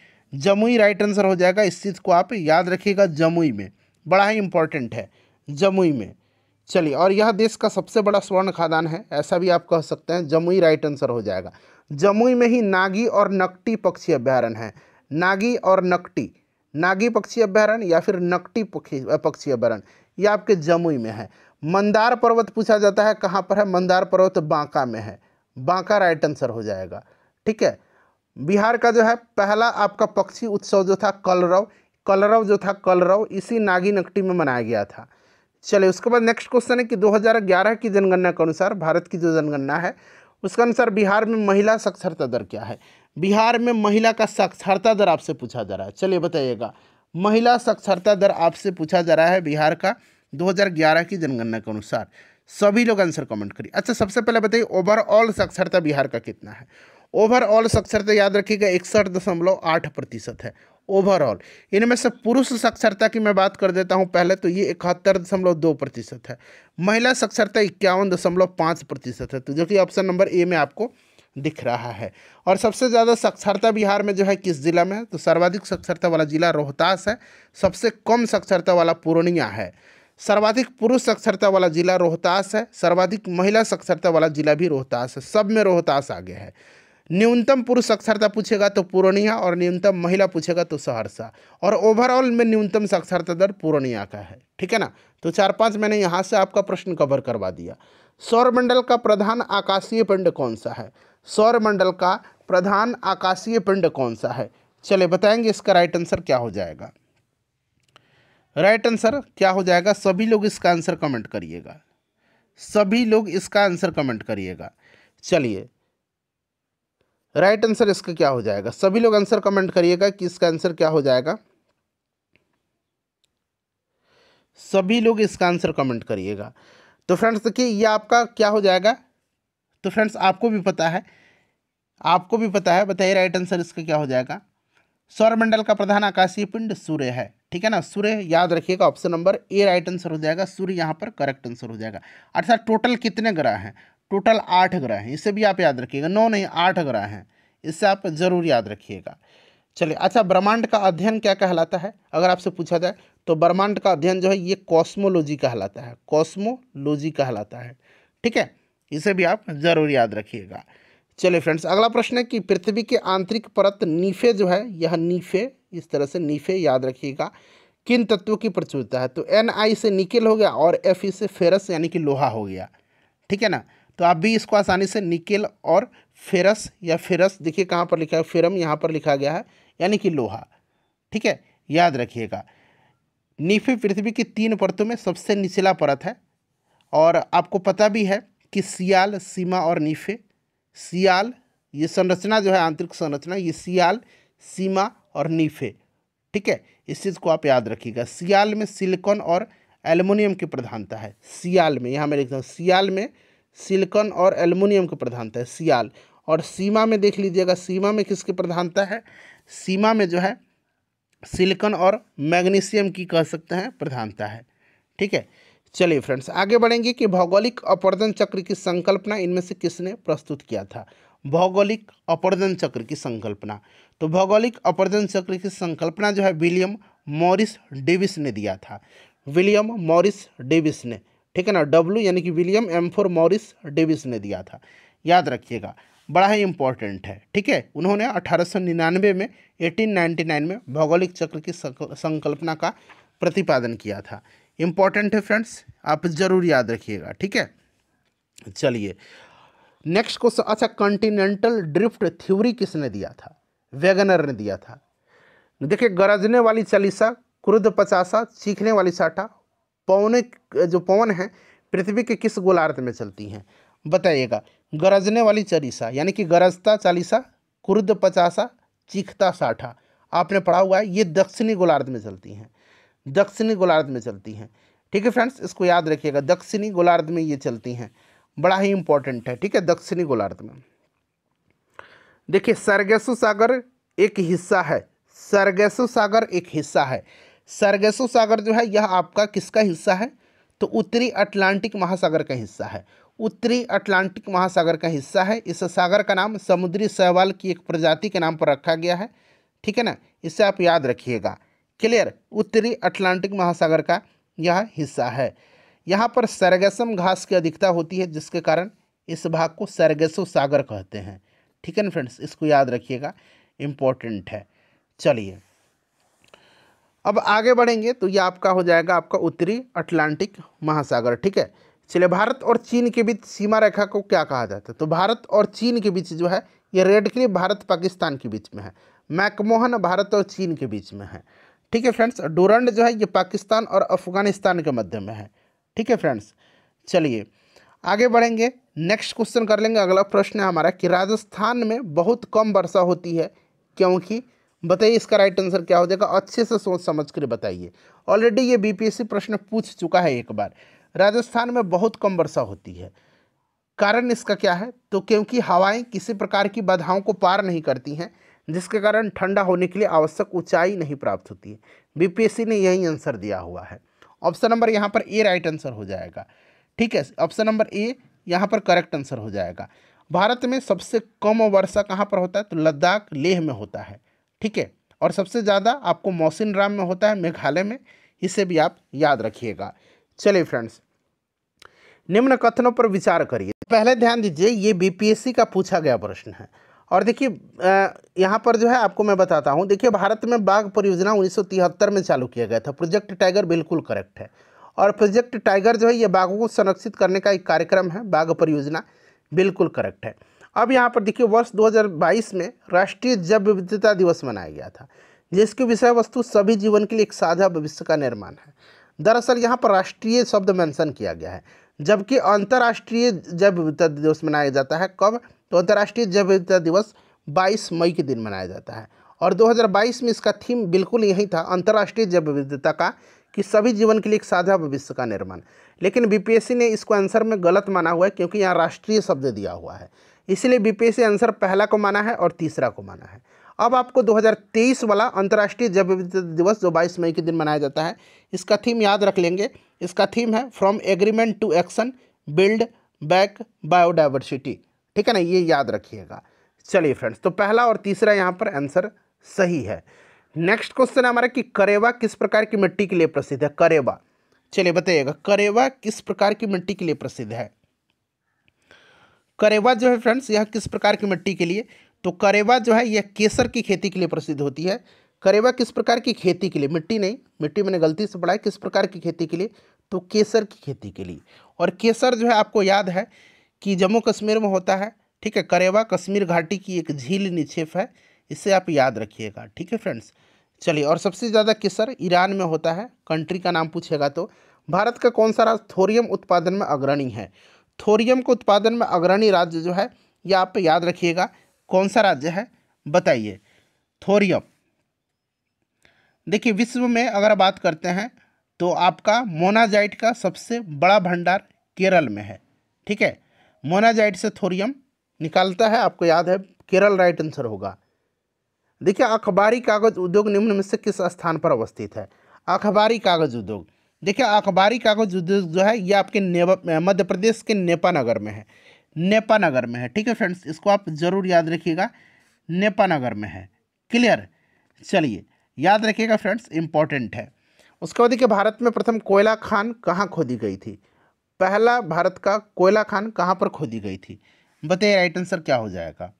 जमुई राइट आंसर हो जाएगा इस चीज़ को आप याद रखिएगा जमुई में बड़ा ही इम्पोर्टेंट है जमुई में चलिए और यह देश का सबसे बड़ा स्वर्ण खादान है ऐसा भी आप कह सकते हैं जमुई राइट आंसर हो जाएगा जमुई में ही नागी और नकटी पक्षी अभ्यारण्य है नागी और नकटी नागी पक्षी अभ्यारण्य या फिर नकटी पक्षी पक्षी अभ्यारण्य ये आपके जमुई में है मंदार पर्वत पूछा जाता है कहाँ पर है मंदार पर्वत बांका में है बांका राइट आंसर हो जाएगा ठीक है बिहार का जो है पहला आपका पक्षी उत्सव जो था कलरव कलरव जो था कलरव इसी नागी नकटी में मनाया गया था चलिए उसके बाद नेक्स्ट क्वेश्चन है कि 2011 की जनगणना के अनुसार भारत की जो जनगणना है उसके अनुसार बिहार में महिला साक्षरता दर क्या है बिहार में महिला का साक्षरता दर आपसे पूछा जा रहा है चलिए बताइएगा महिला साक्षरता दर आपसे पूछा जा रहा है बिहार का 2011 की जनगणना के अनुसार सभी लोग आंसर कमेंट करिए अच्छा सबसे पहले बताइए ओवरऑल साक्षरता बिहार का कितना है ओवरऑल साक्षरता याद रखिएगा इकसठ दशमलव आठ प्रतिशत है ओवरऑल इनमें से पुरुष साक्षरता की मैं बात कर देता हूँ पहले तो ये इकहत्तर दशमलव दो प्रतिशत है महिला साक्षरता इक्यावन दशमलव पाँच प्रतिशत है तो जो कि ऑप्शन नंबर ए में आपको दिख रहा है और सबसे ज़्यादा साक्षरता बिहार में जो है किस ज़िला में तो सर्वाधिक साक्षरता वाला जिला रोहतास है सबसे कम साक्षरता वाला पूर्णिया है सर्वाधिक पुरुष साक्षरता वाला जिला रोहतास है सर्वाधिक महिला साक्षरता वाला जिला भी रोहतास है सब में रोहतास आगे है न्यूनतम पुरुष साक्षरता पूछेगा तो पूर्णिया और न्यूनतम महिला पूछेगा तो सहरसा और ओवरऑल में न्यूनतम साक्षरता दर पूर्णिया का है ठीक है ना तो चार पांच मैंने यहाँ से आपका प्रश्न कवर करवा दिया सौरमंडल का प्रधान आकाशीय पिंड कौन सा है सौरमंडल का प्रधान आकाशीय पिंड कौन सा है चले बताएंगे इसका राइट आंसर क्या हो जाएगा राइट आंसर क्या हो जाएगा सभी लोग इसका आंसर कमेंट करिएगा सभी लोग इसका आंसर कमेंट करिएगा चलिए राइट आंसर इसका क्या हो जाएगा सभी लोग आंसर कमेंट करिएगा कि इसका आंसर क्या हो जाएगा सभी लोग इसका आंसर कमेंट करिएगा तो फ्रेंड्स देखिए ये आपका क्या हो जाएगा तो फ्रेंड्स आपको भी पता है आपको भी पता है बताइए राइट आंसर इसका क्या हो जाएगा सौरमंडल का प्रधान आकाशीय पिंड सूर्य है ठीक है ना सूर्य याद रखिएगा option number A right answer हो जाएगा सूर्य यहाँ पर करेक्ट आंसर हो जाएगा अर्थात टोटल कितने ग्रह हैं टोटल आठ ग्रह हैं इसे भी आप याद रखिएगा नौ नहीं आठ ग्रह हैं इससे आप जरूर याद रखिएगा चलिए अच्छा ब्रह्मांड का अध्ययन क्या कहलाता है अगर आपसे पूछा जाए तो ब्रह्मांड का अध्ययन जो है ये कॉस्मोलॉजी कहलाता है कॉस्मोलॉजी कहलाता है ठीक है इसे भी आप जरूर याद रखिएगा चलिए फ्रेंड्स अगला प्रश्न है कि पृथ्वी के आंतरिक परत नीफे जो है यह नीफे इस तरह से नीफे याद रखिएगा किन तत्वों की प्रचुरता है तो एन आई से निकेल हो गया और एफ ई से फेरस यानी कि लोहा हो गया ठीक है ना तो आप भी इसको आसानी से निकेल और फेरस या फेरस देखिए कहाँ पर लिखा है फेरम यहाँ पर लिखा गया है यानी कि लोहा ठीक है याद रखिएगा नीफे पृथ्वी की तीन परतों में सबसे निचला परत है और आपको पता भी है कि सियाल सीमा और नीफे सियाल ये संरचना जो है आंतरिक संरचना ये सियाल सीमा और नीफे ठीक है इस चीज़ को आप याद रखिएगा सियाल में सिलिकॉन और एल्युमिनियम की प्रधानता है सियाल में यहाँ मैं लिखता हूँ सियाल में सिलिकॉन और एल्युमिनियम की प्रधानता है सियाल और सीमा में देख लीजिएगा सीमा में किसकी प्रधानता है सीमा में जो है सिलिकॉन और मैग्नीशियम की कह सकते हैं प्रधानता है ठीक है चलिए फ्रेंड्स आगे बढ़ेंगे कि भौगोलिक अपर्दन चक्र की संकल्पना इनमें से किसने प्रस्तुत किया था भौगोलिक अपर्दन चक्र की संकल्पना तो भौगोलिक अपर्दन चक्र की संकल्पना जो है विलियम मॉरिस डेविस ने दिया था विलियम मॉरिस डेविस ने ठीक है ना डब्ल्यू यानी कि William M for Morris Davis ने दिया था याद रखिएगा बड़ा ही इम्पोर्टेंट है ठीक है उन्होंने अठारह में एटीन में भौगोलिक चक्र की संकल्पना का प्रतिपादन किया था इम्पॉर्टेंट है फ्रेंड्स आप ज़रूर याद रखिएगा ठीक है चलिए नेक्स्ट क्वेश्चन अच्छा कंटिनेंटल ड्रिफ्ट थ्योरी किसने दिया था वेगनर ने दिया था देखिए गरजने वाली चालीसा क्रुद्ध पचासा चीखने वाली साठा पवने जो पवन है पृथ्वी के किस गोलार्ध में चलती हैं बताइएगा गरजने वाली चालीसा यानी कि गरजता चालीसा क्रुद्ध पचासा चीखता साठा आपने पढ़ा हुआ है ये दक्षिणी गोलार्ध में चलती हैं दक्षिणी गोलार्ध में चलती हैं ठीक है फ्रेंड्स इसको याद रखिएगा दक्षिणी गोलार्ध में ये चलती हैं बड़ा ही इंपॉर्टेंट है ठीक है दक्षिणी गोलार्ध में देखिए सरगेसो सागर एक हिस्सा है सरगेसो सागर एक हिस्सा है सरगेसो सागर जो है यह आपका किसका हिस्सा है तो उत्तरी अटलांटिक महासागर का हिस्सा है उत्तरी अटलांटिक महासागर का हिस्सा है इस सागर का नाम समुद्री सहवाल की एक प्रजाति के नाम पर रखा गया है ठीक है ना इसे आप याद रखिएगा क्लियर उत्तरी अटलांटिक महासागर का यह हिस्सा है यहाँ पर सरगसम घास की अधिकता होती है जिसके कारण इस भाग को सरगसो सागर कहते हैं ठीक है ना फ्रेंड्स इसको याद रखिएगा इम्पोर्टेंट है चलिए अब आगे बढ़ेंगे तो ये आपका हो जाएगा आपका उत्तरी अटलांटिक महासागर ठीक है चलिए भारत और चीन के बीच सीमा रेखा को क्या कहा जाता है तो भारत और चीन के बीच जो है ये रेड क्लिप भारत पाकिस्तान के बीच में है मैकमोहन भारत और चीन के बीच में है ठीक है फ्रेंड्स डोरंड जो है ये पाकिस्तान और अफगानिस्तान के मध्य में है ठीक है फ्रेंड्स चलिए आगे बढ़ेंगे नेक्स्ट क्वेश्चन कर लेंगे अगला प्रश्न है हमारा कि राजस्थान में बहुत कम वर्षा होती है क्योंकि बताइए इसका राइट आंसर क्या हो जाएगा अच्छे से सोच समझ कर बताइए ऑलरेडी ये बीपीएससी प्रश्न पूछ चुका है एक बार राजस्थान में बहुत कम वर्षा होती है कारण इसका क्या है तो क्योंकि हवाएं किसी प्रकार की बाधाओं को पार नहीं करती हैं जिसके कारण ठंडा होने के लिए आवश्यक ऊंचाई नहीं प्राप्त होती है बीपीएससी ने यही आंसर दिया हुआ है ऑप्शन नंबर यहाँ पर ए राइट आंसर हो जाएगा ठीक है ऑप्शन नंबर ए यहाँ पर करेक्ट आंसर हो जाएगा भारत में सबसे कम वर्षा कहाँ पर होता है तो लद्दाख लेह में होता है ठीक है और सबसे ज़्यादा आपको मौसिन राम में होता है मेघालय में इसे भी आप याद रखिएगा चलिए फ्रेंड्स निम्न कथनों पर विचार करिए पहले ध्यान दीजिए ये बीपीएससी का पूछा गया प्रश्न है और देखिए यहाँ पर जो है आपको मैं बताता हूँ देखिए भारत में बाघ परियोजना 1973 में चालू किया गया था प्रोजेक्ट टाइगर बिल्कुल करेक्ट है और प्रोजेक्ट टाइगर जो है ये बाघों को संरक्षित करने का एक कार्यक्रम है बाघ परियोजना बिल्कुल करेक्ट है अब यहाँ पर देखिए वर्ष 2022 में राष्ट्रीय जैव विविधता दिवस मनाया गया था जिसकी विषय वस्तु सभी जीवन के लिए एक साझा भविष्य का निर्माण है दरअसल यहाँ पर राष्ट्रीय शब्द मेंशन किया गया है जबकि अंतर्राष्ट्रीय जैव विविधता दिवस मनाया जाता है कब तो अंतर्राष्ट्रीय जैव विविधता दिवस 22 मई के दिन मनाया जाता है और 2022 में इसका थीम बिल्कुल यही था अंतर्राष्ट्रीय जैव विविधता का कि सभी जीवन के लिए एक साझा भविष्य का निर्माण लेकिन बी ने इसको आंसर में गलत माना हुआ है क्योंकि यहाँ राष्ट्रीय शब्द दिया हुआ है इसलिए बी आंसर पहला को माना है और तीसरा को माना है अब आपको 2023 वाला अंतर्राष्ट्रीय जैव विविधता दिवस जो 22 मई के दिन मनाया जाता है इसका थीम याद रख लेंगे इसका थीम है from agreement to action build back biodiversity ठीक है ना ये याद रखिएगा चलिए फ्रेंड्स तो पहला और तीसरा यहाँ पर आंसर सही है नेक्स्ट क्वेश्चन है हमारा कि करेवा किस प्रकार की मिट्टी के लिए प्रसिद्ध है करेवा चलिए बताइएगा करेवा किस प्रकार की मिट्टी के लिए प्रसिद्ध है करेवा जो है फ्रेंड्स यह किस प्रकार की मिट्टी के लिए तो करेवा जो है यह केसर की खेती के लिए प्रसिद्ध होती है करेवा किस प्रकार की खेती के लिए मिट्टी नहीं मिट्टी मैंने गलती से पढ़ा है किस प्रकार की खेती के लिए तो केसर की खेती के लिए और केसर जो है आपको याद है कि जम्मू कश्मीर में होता है ठीक है करेवा कश्मीर घाटी की एक झील निक्षेप है इसे आप याद रखिएगा ठीक है फ्रेंड्स चलिए और सबसे ज़्यादा किसर ईरान में होता है कंट्री का नाम पूछेगा तो भारत का कौन सा राज्य थोरियम उत्पादन में अग्रणी है थोरियम के उत्पादन में अग्रणी राज्य जो है ये आप याद रखिएगा कौन सा राज्य है बताइए थोरियम देखिए विश्व में अगर बात करते हैं तो आपका मोनाजाइट का सबसे बड़ा भंडार केरल में है ठीक है मोनाजाइट से थोरियम निकालता है आपको याद है केरल राइट आंसर होगा देखिए अखबारी कागज़ उद्योग निम्न में से किस स्थान पर अवस्थित है अखबारी कागज़ उद्योग देखिए अखबारी कागज़ उद्योग जो है ये आपके मध्य प्रदेश के नेपानगर में है नेपानगर में है ठीक है फ्रेंड्स इसको आप ज़रूर याद रखिएगा नेपानगर में है क्लियर चलिए याद रखिएगा फ्रेंड्स इंपॉर्टेंट है उसके बाद देखिए भारत में प्रथम कोयला खान कहाँ खोदी गई थी पहला भारत का कोयला खान कहाँ पर खोदी गई थी बताइए राइट आंसर क्या हो जाएगा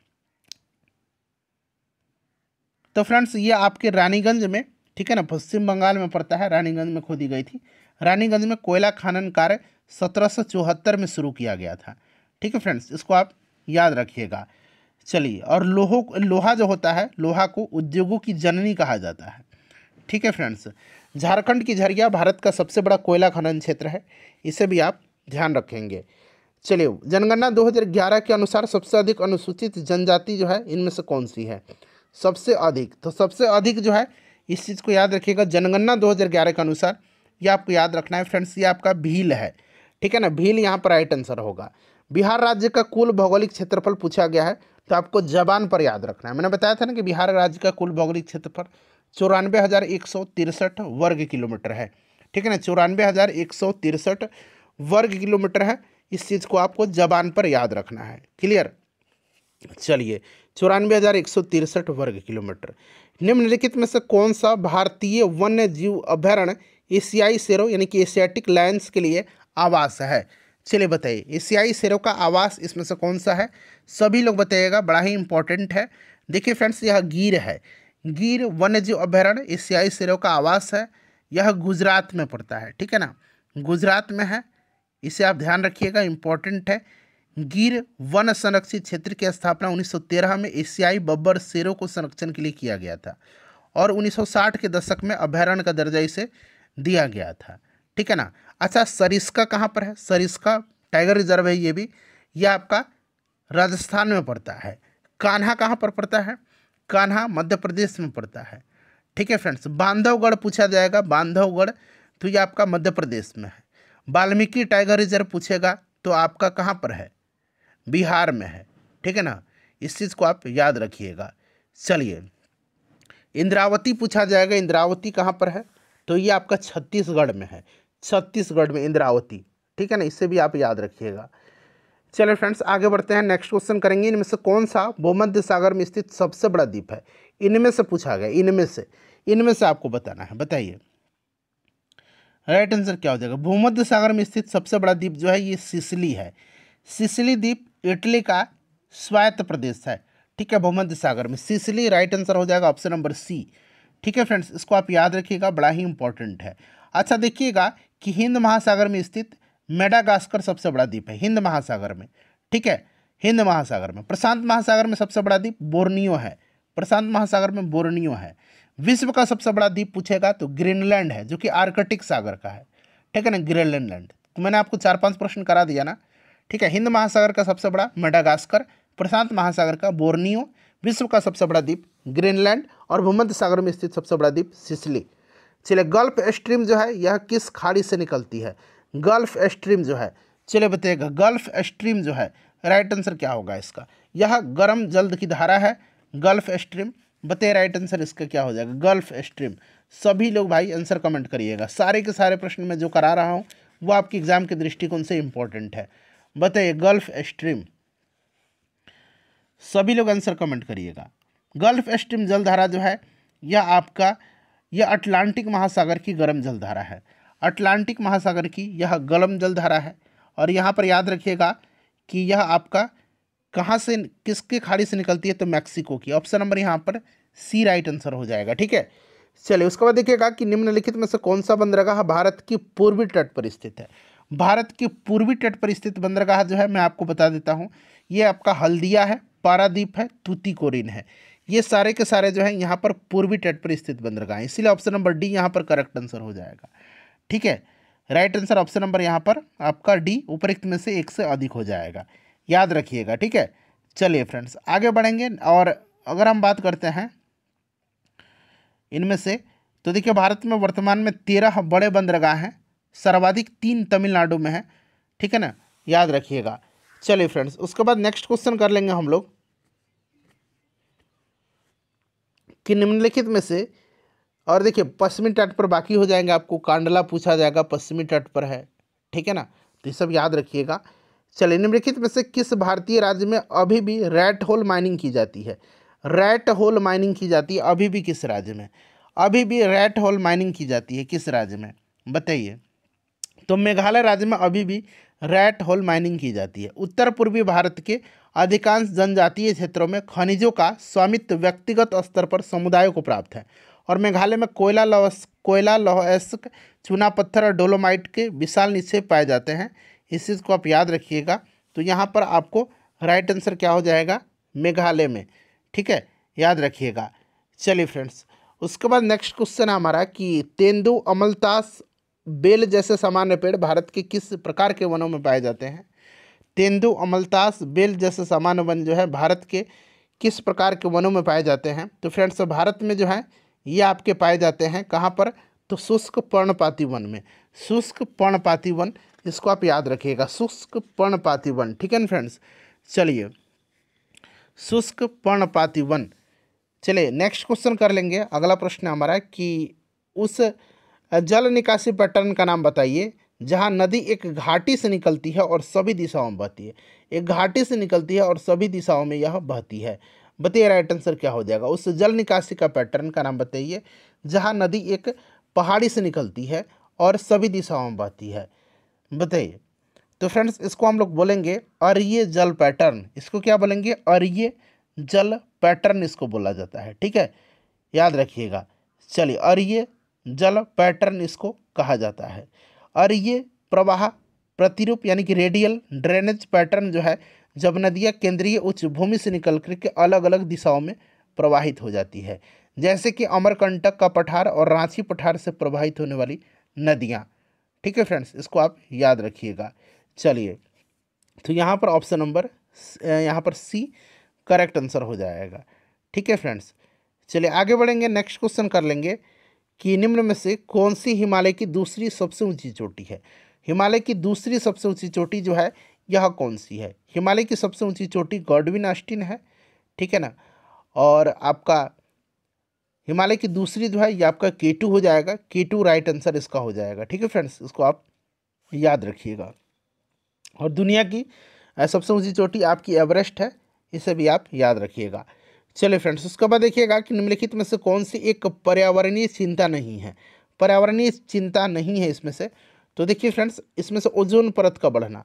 तो फ्रेंड्स ये आपके रानीगंज में ठीक है ना पश्चिम बंगाल में पड़ता है रानीगंज में खोदी गई थी रानीगंज में कोयला खनन कार्य सत्रह में शुरू किया गया था ठीक है फ्रेंड्स इसको आप याद रखिएगा चलिए और लोहो लोहा जो होता है लोहा को उद्योगों की जननी कहा जाता है ठीक है फ्रेंड्स झारखंड की झरिया भारत का सबसे बड़ा कोयला खनन क्षेत्र है इसे भी आप ध्यान रखेंगे चलिए जनगणना 2011 के अनुसार सबसे अधिक अनुसूचित जनजाति जो है इनमें से कौन सी है सबसे अधिक तो सबसे अधिक जो है इस चीज़ को याद रखिएगा जनगणना 2011 के अनुसार ये आपको याद रखना है फ्रेंड्स ये आपका भील है ठीक है ना भील यहाँ पर राइट आंसर होगा बिहार राज्य का कुल भौगोलिक क्षेत्रफल पूछा गया है तो आपको जबान पर याद रखना है मैंने बताया था ना कि बिहार राज्य का कुल भौगोलिक क्षेत्रफल चौरानवे हज़ार एक सौ तिरसठ वर्ग किलोमीटर है ठीक है ना चौरानवे हज़ार एक सौ तिरसठ वर्ग किलोमीटर है इस चीज़ को आपको जबान पर याद रखना है क्लियर चलिए चौरानवे हज़ार एक सौ तिरसठ वर्ग किलोमीटर निम्नलिखित में से कौन सा भारतीय वन्य जीव अभ्यारण्य एशियाई शेरों यानी कि एशियाटिक लैंड के लिए आवास है चलिए बताइए एशियाई शेरों का आवास इसमें से कौन सा है सभी लोग बताइएगा बड़ा ही इंपॉर्टेंट है देखिए फ्रेंड्स यह गिर है गिर जीव अभ्यारण्य एशियाई शेरों का आवास है यह गुजरात में पड़ता है ठीक है ना गुजरात में है इसे आप ध्यान रखिएगा इंपॉर्टेंट है गिर वन संरक्षित क्षेत्र की स्थापना 1913 में एशियाई बब्बर शेरों को संरक्षण के लिए किया गया था और 1960 के दशक में अभ्यारण्य का दर्जा इसे दिया गया था ठीक है ना अच्छा सरिस्का कहाँ पर है सरिस्का टाइगर रिजर्व है ये भी यह आपका राजस्थान में पड़ता है कान्हा कहाँ पर पड़ता है कान्हा मध्य प्रदेश में पड़ता है ठीक है फ्रेंड्स बांधवगढ़ पूछा जाएगा बांधवगढ़ तो ये आपका मध्य प्रदेश में है वाल्मीकि टाइगर रिजर्व पूछेगा तो आपका कहाँ पर है बिहार में है ठीक है ना इस चीज़ को आप याद रखिएगा चलिए इंद्रावती पूछा जाएगा इंद्रावती कहाँ पर है तो ये आपका छत्तीसगढ़ में है छत्तीसगढ़ में इंद्रावती ठीक है ना इससे भी आप याद रखिएगा चलिए फ्रेंड्स आगे बढ़ते हैं नेक्स्ट क्वेश्चन करेंगे इनमें से कौन सा भूमध्य सागर में स्थित सबसे बड़ा द्वीप है इनमें से पूछा गया इनमें से इनमें से आपको बताना है बताइए राइट आंसर क्या हो जाएगा भूमध्य सागर में स्थित सबसे बड़ा द्वीप जो है ये सिसली है सिसली द्वीप इटली का स्वायत्त प्रदेश है ठीक है भूमध्य सागर में सिसली राइट आंसर हो जाएगा ऑप्शन नंबर सी ठीक है फ्रेंड्स इसको आप याद रखिएगा बड़ा ही इंपॉर्टेंट है अच्छा देखिएगा कि हिंद महासागर में स्थित मेडागास्कर सबसे बड़ा द्वीप है हिंद महासागर में ठीक है हिंद महासागर में प्रशांत महासागर में सबसे बड़ा द्वीप बोर्नियो है प्रशांत महासागर में बोर्नियो है विश्व का सबसे बड़ा द्वीप पूछेगा तो ग्रीनलैंड है जो कि आर्कटिक सागर का है ठीक है ना ग्रीनलैंड तो मैंने आपको चार पांच प्रश्न करा दिया ना ठीक है हिंद महासागर का सबसे बड़ा मेडागास्कर प्रशांत महासागर का बोर्नियो विश्व का सबसे बड़ा द्वीप ग्रीनलैंड और भूमध्य सागर में स्थित सबसे बड़ा द्वीप सिसली चलिए गल्फ स्ट्रीम जो है यह किस खाड़ी से निकलती है गल्फ स्ट्रीम जो है चलिए बताइएगा गल्फ स्ट्रीम जो है राइट आंसर क्या होगा इसका यह गर्म जल्द की धारा है गल्फ स्ट्रीम बताइए राइट आंसर इसका क्या हो जाएगा गल्फ स्ट्रीम सभी लोग भाई आंसर कमेंट करिएगा सारे के सारे प्रश्न में जो करा रहा हूँ वो आपके एग्जाम के दृष्टिकोण से इम्पोर्टेंट है बताइए गल्फ स्ट्रीम सभी लोग आंसर कमेंट करिएगा गल्फ स्ट्रीम जलधारा जो है यह आपका यह अटलांटिक महासागर की गर्म जलधारा है अटलांटिक महासागर की यह गर्म जलधारा है और यहाँ पर याद रखिएगा कि यह आपका कहाँ से किसके खाड़ी से निकलती है तो मैक्सिको की ऑप्शन नंबर यहाँ पर सी राइट आंसर हो जाएगा ठीक है चलिए उसके बाद देखिएगा कि निम्नलिखित में से कौन सा बंदरगाह भारत की पूर्वी तट पर स्थित है भारत के पूर्वी तट पर स्थित बंदरगाह जो है मैं आपको बता देता हूँ ये आपका हल्दिया है पारादीप है तूतीकोरिन है ये सारे के सारे जो है यहाँ पर पूर्वी तट पर स्थित बंदरगाह है इसीलिए ऑप्शन नंबर डी यहाँ पर करेक्ट आंसर हो जाएगा ठीक है राइट आंसर ऑप्शन नंबर यहाँ पर आपका डी उपरिक्त में से एक से अधिक हो जाएगा याद रखिएगा ठीक है चलिए फ्रेंड्स आगे बढ़ेंगे और अगर हम बात करते हैं इनमें से तो देखिए भारत में वर्तमान में तेरह बड़े बंदरगाह हैं सर्वाधिक तीन तमिलनाडु में है ठीक है ना याद रखिएगा चलिए फ्रेंड्स उसके बाद नेक्स्ट क्वेश्चन कर लेंगे हम लोग कि निम्नलिखित में से और देखिए पश्चिमी तट पर बाकी हो जाएंगे आपको कांडला पूछा जाएगा पश्चिमी तट पर है ठीक है ना तो ये सब याद रखिएगा चलिए निम्नलिखित में से किस भारतीय राज्य में अभी भी रैट होल माइनिंग की जाती है रैट होल माइनिंग की जाती है अभी भी किस राज्य में अभी भी रैट होल माइनिंग की जाती है किस राज्य में बताइए तो मेघालय राज्य में अभी भी रैट होल माइनिंग की जाती है उत्तर पूर्वी भारत के अधिकांश जनजातीय क्षेत्रों में खनिजों का स्वामित्व व्यक्तिगत स्तर पर समुदायों को प्राप्त है और मेघालय में कोयला लवस कोयला लवस्क चूना पत्थर और डोलोमाइट के विशाल निक्षेप पाए जाते हैं इस चीज़ को आप याद रखिएगा तो यहाँ पर आपको राइट आंसर क्या हो जाएगा मेघालय में ठीक है याद रखिएगा चलिए फ्रेंड्स उसके बाद नेक्स्ट क्वेश्चन है हमारा कि तेंदु अमलतास बेल जैसे सामान्य पेड़ भारत के किस प्रकार के वनों में पाए जाते हैं तेंदु अमलतास बेल जैसे सामान्य वन जो है भारत के किस प्रकार के वनों में पाए जाते हैं तो फ्रेंड्स भारत में जो है ये आपके पाए जाते हैं कहाँ पर तो शुष्क पर्णपाती वन में शुष्क पर्णपाती वन इसको आप याद रखिएगा शुष्क पर्णपाती वन ठीक है ना फ्रेंड्स चलिए शुष्क पर्णपाती वन चलिए नेक्स्ट क्वेश्चन कर लेंगे अगला प्रश्न हमारा कि उस जल निकासी पैटर्न का नाम बताइए जहाँ नदी एक घाटी से निकलती है और सभी दिशाओं में बहती है एक घाटी से निकलती है और सभी दिशाओं में यह बहती है बताइए राइट आंसर क्या हो जाएगा उस जल निकासी का पैटर्न का नाम बताइए जहाँ नदी एक पहाड़ी से निकलती है और सभी दिशाओं में बहती है बताइए तो फ्रेंड्स इसको हम लोग बोलेंगे अर्य जल पैटर्न इसको क्या बोलेंगे अर्य जल पैटर्न इसको बोला जाता है ठीक है याद रखिएगा चलिए अर्य जल पैटर्न इसको कहा जाता है अर्य प्रवाह प्रतिरूप यानी कि रेडियल ड्रेनेज पैटर्न जो है जब नदियाँ केंद्रीय उच्च भूमि से निकल करके अलग अलग दिशाओं में प्रवाहित हो जाती है जैसे कि अमरकंटक का पठार और रांची पठार से प्रवाहित होने वाली नदियाँ ठीक है फ्रेंड्स इसको आप याद रखिएगा चलिए तो यहाँ पर ऑप्शन नंबर यहाँ पर सी करेक्ट आंसर हो जाएगा ठीक है फ्रेंड्स चलिए आगे बढ़ेंगे नेक्स्ट क्वेश्चन कर लेंगे कि निम्न में से कौन सी हिमालय की दूसरी सबसे ऊंची चोटी है हिमालय की दूसरी सबसे ऊंची चोटी जो है यह कौन सी है हिमालय की सबसे ऊंची चोटी गॉडविन आस्टिन है ठीक है ना और आपका हिमालय की दूसरी जो है ये आपका के टू हो जाएगा के टू राइट आंसर इसका हो जाएगा ठीक है फ्रेंड्स इसको आप याद रखिएगा और दुनिया की सबसे ऊंची चोटी आपकी एवरेस्ट है इसे भी आप याद रखिएगा चलिए फ्रेंड्स उसके बाद देखिएगा कि निम्नलिखित में से कौन सी एक पर्यावरणीय चिंता नहीं है पर्यावरणीय चिंता नहीं है इसमें से तो देखिए फ्रेंड्स इसमें से ओजोन परत का बढ़ना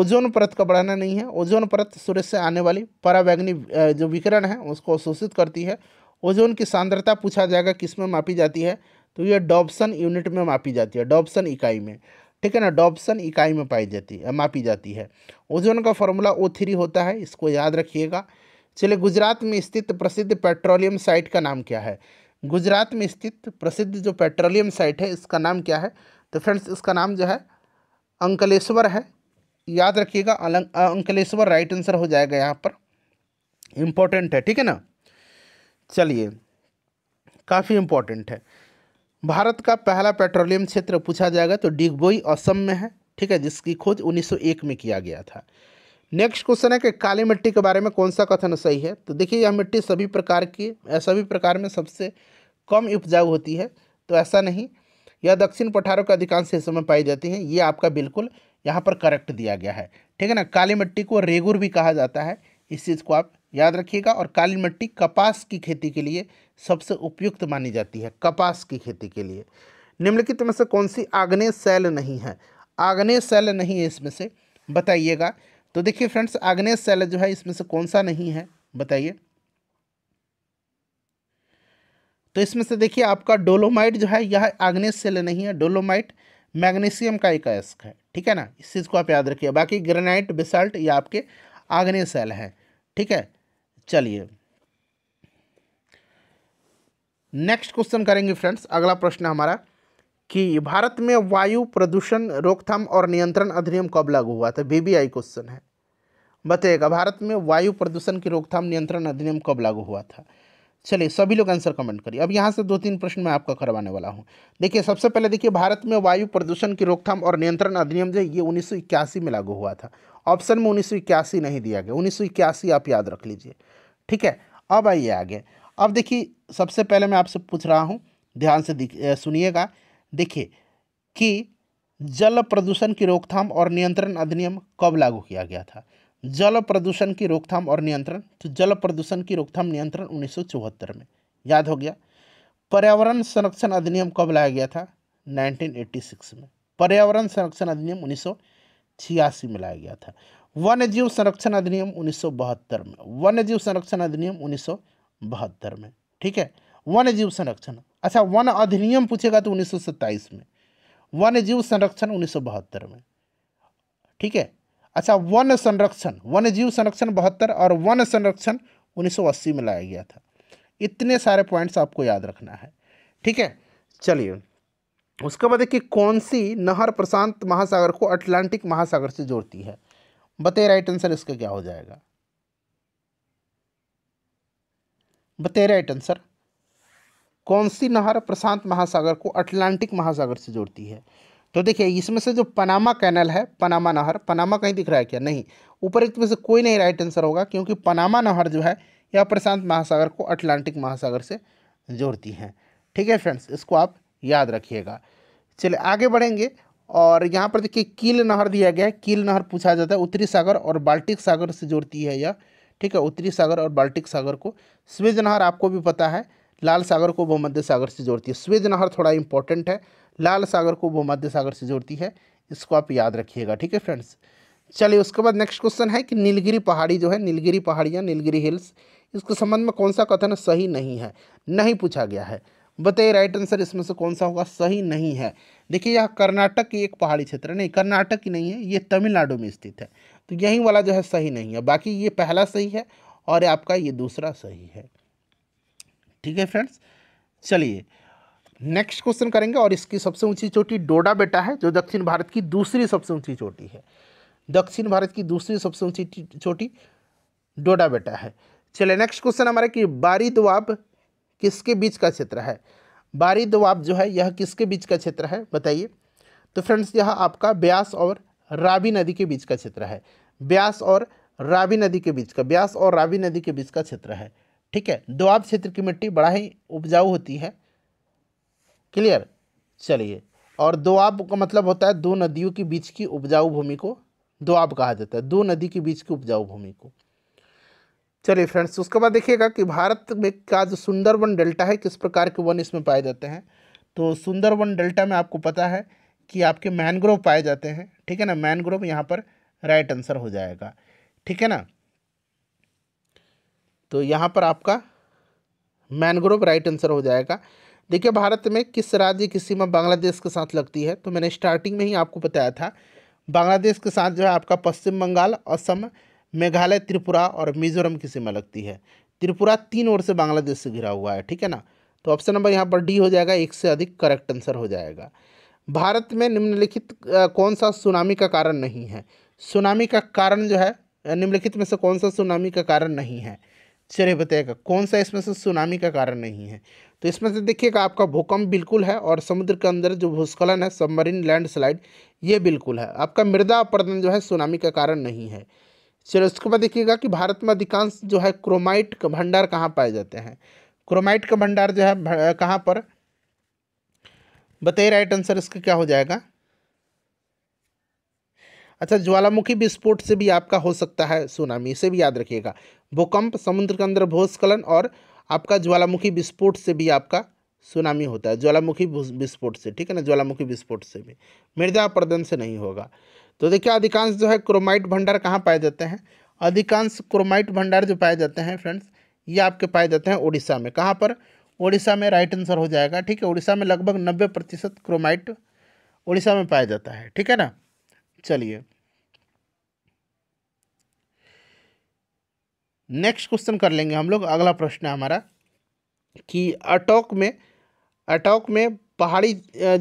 ओजोन परत का बढ़ाना नहीं है ओजोन परत सूर्य से आने वाली परावैग्नि जो विकिरण है उसको अवशोषित करती है ओजोन की सांद्रता पूछा जाएगा किस में मापी जाती है तो ये डॉब्सन यूनिट में मापी जाती है डॉब्सन इकाई में ठीक है ना डॉब्सन इकाई में पाई जाती है मापी जाती है ओजोन का फॉर्मूला ओ थ्री होता है इसको याद रखिएगा चलिए गुजरात में स्थित प्रसिद्ध पेट्रोलियम साइट का नाम क्या है गुजरात में स्थित प्रसिद्ध जो पेट्रोलियम साइट है इसका नाम क्या है तो फ्रेंड्स इसका नाम जो है अंकलेश्वर है याद रखिएगा अंकलेश्वर राइट आंसर हो जाएगा यहाँ पर इम्पोर्टेंट है ठीक है ना चलिए काफ़ी इम्पोर्टेंट है भारत का पहला पेट्रोलियम क्षेत्र पूछा जाएगा तो डिगबोई असम में है ठीक है जिसकी खोज 1901 में किया गया था नेक्स्ट क्वेश्चन है कि काली मिट्टी के बारे में कौन सा कथन सही है तो देखिए यह मिट्टी सभी प्रकार की सभी प्रकार में सबसे कम उपजाऊ होती है तो ऐसा नहीं यह दक्षिण पठारों के अधिकांश हिस्सों में पाई जाती है ये आपका बिल्कुल यहाँ पर करेक्ट दिया गया है ठीक है ना काली मिट्टी को रेगुर भी कहा जाता है इस चीज़ को आप याद रखिएगा और काली मिट्टी कपास की खेती के लिए सबसे उपयुक्त मानी जाती है कपास की खेती के लिए निम्नलिखित में से कौन सी आग्नेय शैल नहीं है आग्नेय शैल नहीं है इसमें से बताइएगा तो देखिए फ्रेंड्स आग्नेय शैल जो है इसमें से कौन सा नहीं है बताइए तो इसमें से देखिए आपका डोलोमाइट जो है यह आग्नेय सेल नहीं है डोलोमाइट मैग्नीशियम का एक अयस्क है ठीक है ना इस चीज़ को आप याद रखिए बाकी ग्रेनाइट बेसाल्ट ये आपके आग्नेय सेल है ठीक है चलिए नेक्स्ट क्वेश्चन करेंगे फ्रेंड्स अगला प्रश्न हमारा कि भारत में वायु प्रदूषण रोकथाम और नियंत्रण अधिनियम कब लागू हुआ था बीबीआई क्वेश्चन है बताइएगा भारत में वायु प्रदूषण की रोकथाम नियंत्रण अधिनियम कब लागू हुआ था चलिए सभी लोग आंसर कमेंट करिए अब यहाँ से दो तीन प्रश्न मैं आपका करवाने वाला हूँ देखिए सबसे पहले देखिए भारत में वायु प्रदूषण की रोकथाम और नियंत्रण अधिनियम जो ये उन्नीस में लागू हुआ था ऑप्शन में उन्नीस नहीं दिया गया उन्नीस आप याद रख लीजिए ठीक है अब आइए आगे अब देखिए सबसे पहले मैं आपसे पूछ रहा हूँ ध्यान से सुनिएगा देखिए कि जल प्रदूषण की रोकथाम और नियंत्रण अधिनियम कब लागू किया गया था जल प्रदूषण की रोकथाम और नियंत्रण तो जल प्रदूषण की रोकथाम नियंत्रण उन्नीस में याद हो गया पर्यावरण संरक्षण अधिनियम कब लाया गया था 1986 में पर्यावरण संरक्षण अधिनियम उन्नीस में लाया गया था वन्य जीव संरक्षण अधिनियम उन्नीस में वन्य जीव संरक्षण अधिनियम उन्नीस में ठीक है वन्य जीव संरक्षण अच्छा वन अधिनियम पूछेगा तो उन्नीस में वन्य जीव संरक्षण उन्नीस में ठीक है अच्छा वन संरक्षण वन्य जीव संरक्षण बहत्तर और वन संरक्षण 1980 में लाया गया था इतने सारे पॉइंट्स आपको याद रखना है ठीक है चलिए उसके बाद देखिए कौन सी नहर प्रशांत महासागर को अटलांटिक महासागर से जोड़ती है बताइए राइट आंसर इसका क्या हो जाएगा बताइए राइट आंसर कौन सी नहर प्रशांत महासागर को अटलांटिक महासागर से जोड़ती है तो देखिए इसमें से जो पनामा कैनल है पनामा नहर पनामा कहीं दिख रहा है क्या नहीं ऊपर एक से कोई नहीं राइट आंसर होगा क्योंकि पनामा नहर जो है यह प्रशांत महासागर को अटलांटिक महासागर से जोड़ती है ठीक है फ्रेंड्स इसको आप याद रखिएगा चलिए आगे बढ़ेंगे और यहाँ पर देखिए कील नहर दिया गया है कील नहर पूछा जाता है उत्तरी सागर और बाल्टिक सागर से जोड़ती है यह ठीक है उत्तरी सागर और बाल्टिक सागर को स्वेज नहर आपको भी पता है लाल सागर को भूमध्य सागर से जोड़ती है स्वेज नहर थोड़ा इंपॉर्टेंट है लाल सागर को भूमध्य सागर से जोड़ती है इसको आप याद रखिएगा ठीक है फ्रेंड्स चलिए उसके बाद नेक्स्ट क्वेश्चन है कि नीलगिरी पहाड़ी जो है नीलगिरी पहाड़ियाँ नीलगिरी हिल्स इसके संबंध में कौन सा कथन सही नहीं है नहीं पूछा गया है बताइए राइट आंसर इसमें से कौन सा होगा सही नहीं है देखिए यह कर्नाटक की एक पहाड़ी क्षेत्र नहीं कर्नाटक की नहीं है ये तमिलनाडु में स्थित है तो यही वाला जो है सही नहीं है बाकी ये पहला सही है और आपका ये दूसरा सही है ठीक है फ्रेंड्स चलिए नेक्स्ट क्वेश्चन करेंगे और इसकी सबसे ऊंची चोटी डोडा बेटा है जो दक्षिण भारत की दूसरी सबसे ऊंची चोटी है दक्षिण भारत की दूसरी सबसे ऊंची चोटी डोडा बेटा है चलिए नेक्स्ट क्वेश्चन हमारा कि बारी दुआब किसके बीच का क्षेत्र है बारी दोआब जो है यह किसके बीच का क्षेत्र है बताइए तो फ्रेंड्स यह आपका ब्यास और रावी नदी के बीच का क्षेत्र है ब्यास और रावी नदी के बीच का ब्यास और रावी नदी के बीच का क्षेत्र है ठीक है दुआब क्षेत्र की मिट्टी बड़ा ही उपजाऊ होती है क्लियर चलिए और दुआब का मतलब होता है दो नदियों के बीच की उपजाऊ भूमि को दुआब कहा जाता है दो नदी के बीच की उपजाऊ भूमि को चलिए फ्रेंड्स उसके बाद देखिएगा कि भारत में का जो सुंदरवन डेल्टा है किस प्रकार के वन इसमें पाए जाते हैं तो सुंदरवन डेल्टा में आपको पता है कि आपके मैनग्रोव पाए जाते हैं ठीक है ना मैनग्रोव यहाँ पर राइट आंसर हो जाएगा ठीक है ना तो यहाँ पर आपका मैनग्रोव राइट आंसर हो जाएगा देखिए भारत में किस राज्य की सीमा बांग्लादेश के साथ लगती है तो मैंने स्टार्टिंग में ही आपको बताया था बांग्लादेश के साथ जो है आपका पश्चिम बंगाल असम मेघालय त्रिपुरा और मिजोरम की सीमा लगती है त्रिपुरा तीन ओर से बांग्लादेश से घिरा हुआ है ठीक है ना तो ऑप्शन नंबर यहाँ पर डी हो जाएगा एक से अधिक करेक्ट आंसर हो जाएगा भारत में निम्नलिखित कौन सा सुनामी का कारण नहीं है सुनामी का कारण जो है निम्नलिखित में से कौन सा सुनामी का कारण नहीं है चलिए बताइएगा कौन सा इसमें से सुनामी का कारण नहीं है तो इसमें से देखिएगा आपका भूकंप बिल्कुल है और समुद्र के अंदर जो भूस्खलन है सबमरीन लैंडस्लाइड ये बिल्कुल है आपका मृदा अपर्दन जो है सुनामी का कारण नहीं है चलो इसके बाद देखिएगा कि भारत में अधिकांश जो है क्रोमाइट का भंडार कहाँ पाए जाते हैं क्रोमाइट का भंडार जो है कहाँ पर बताइए राइट आंसर इसका क्या हो जाएगा अच्छा ज्वालामुखी विस्फोट से भी आपका हो सकता है सुनामी इसे भी याद रखिएगा भूकंप समुद्र के अंदर भूस्खलन और आपका ज्वालामुखी विस्फोट से भी आपका सुनामी होता है ज्वालामुखी विस्फोट से ठीक है ना ज्वालामुखी विस्फोट से भी मृदा प्रदन से नहीं होगा तो देखिए अधिकांश जो है क्रोमाइट भंडार कहाँ पाए जाते हैं अधिकांश क्रोमाइट भंडार जो पाए जाते हैं फ्रेंड्स ये आपके पाए जाते हैं उड़ीसा में कहाँ पर उड़ीसा में राइट आंसर हो जाएगा ठीक है उड़ीसा में लगभग नब्बे प्रतिशत क्रोमाइट उड़ीसा में पाया जाता है ठीक है ना चलिए नेक्स्ट क्वेश्चन कर लेंगे हम लोग अगला प्रश्न है हमारा कि अटॉक में अटॉक में पहाड़ी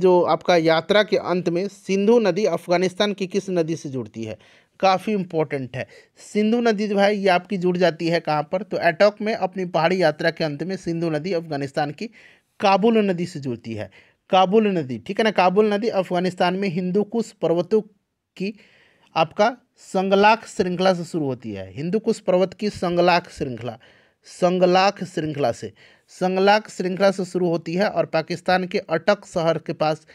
जो आपका यात्रा के अंत में सिंधु नदी अफ़गानिस्तान की किस नदी से जुड़ती है काफ़ी इंपॉर्टेंट है सिंधु नदी जो है ये आपकी जुड़ जाती है कहाँ पर तो एटॉक में अपनी पहाड़ी यात्रा के अंत में सिंधु नदी अफ़गानिस्तान की काबुल नदी से जुड़ती है काबुल नदी ठीक है ना काबुल नदी अफ़गानिस्तान में हिंदू कुश पर्वतों की आपका संगलाख श्रृंखला से शुरू होती है हिंदू कुश पर्वत की संगलाख श्रृंखला संगलाख श्रृंखला से संगलाख श्रृंखला से शुरू होती है और पाकिस्तान के अटक शहर के पास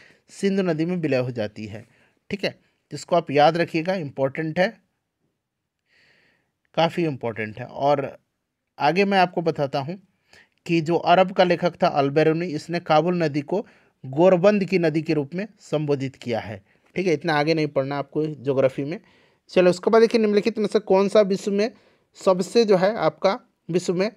सिंधु नदी में विलय हो जाती है ठीक है जिसको आप याद रखिएगा इम्पोर्टेंट है काफ़ी इम्पोर्टेंट है और आगे मैं आपको बताता हूँ कि जो अरब का लेखक था अलबेरूनी इसने काबुल नदी को गोरबंद की नदी के रूप में संबोधित किया है ठीक है इतना आगे नहीं पढ़ना आपको ज्योग्राफी में चलो उसके बाद देखिए निम्नलिखित में से कौन सा विश्व में सबसे जो है आपका विश्व में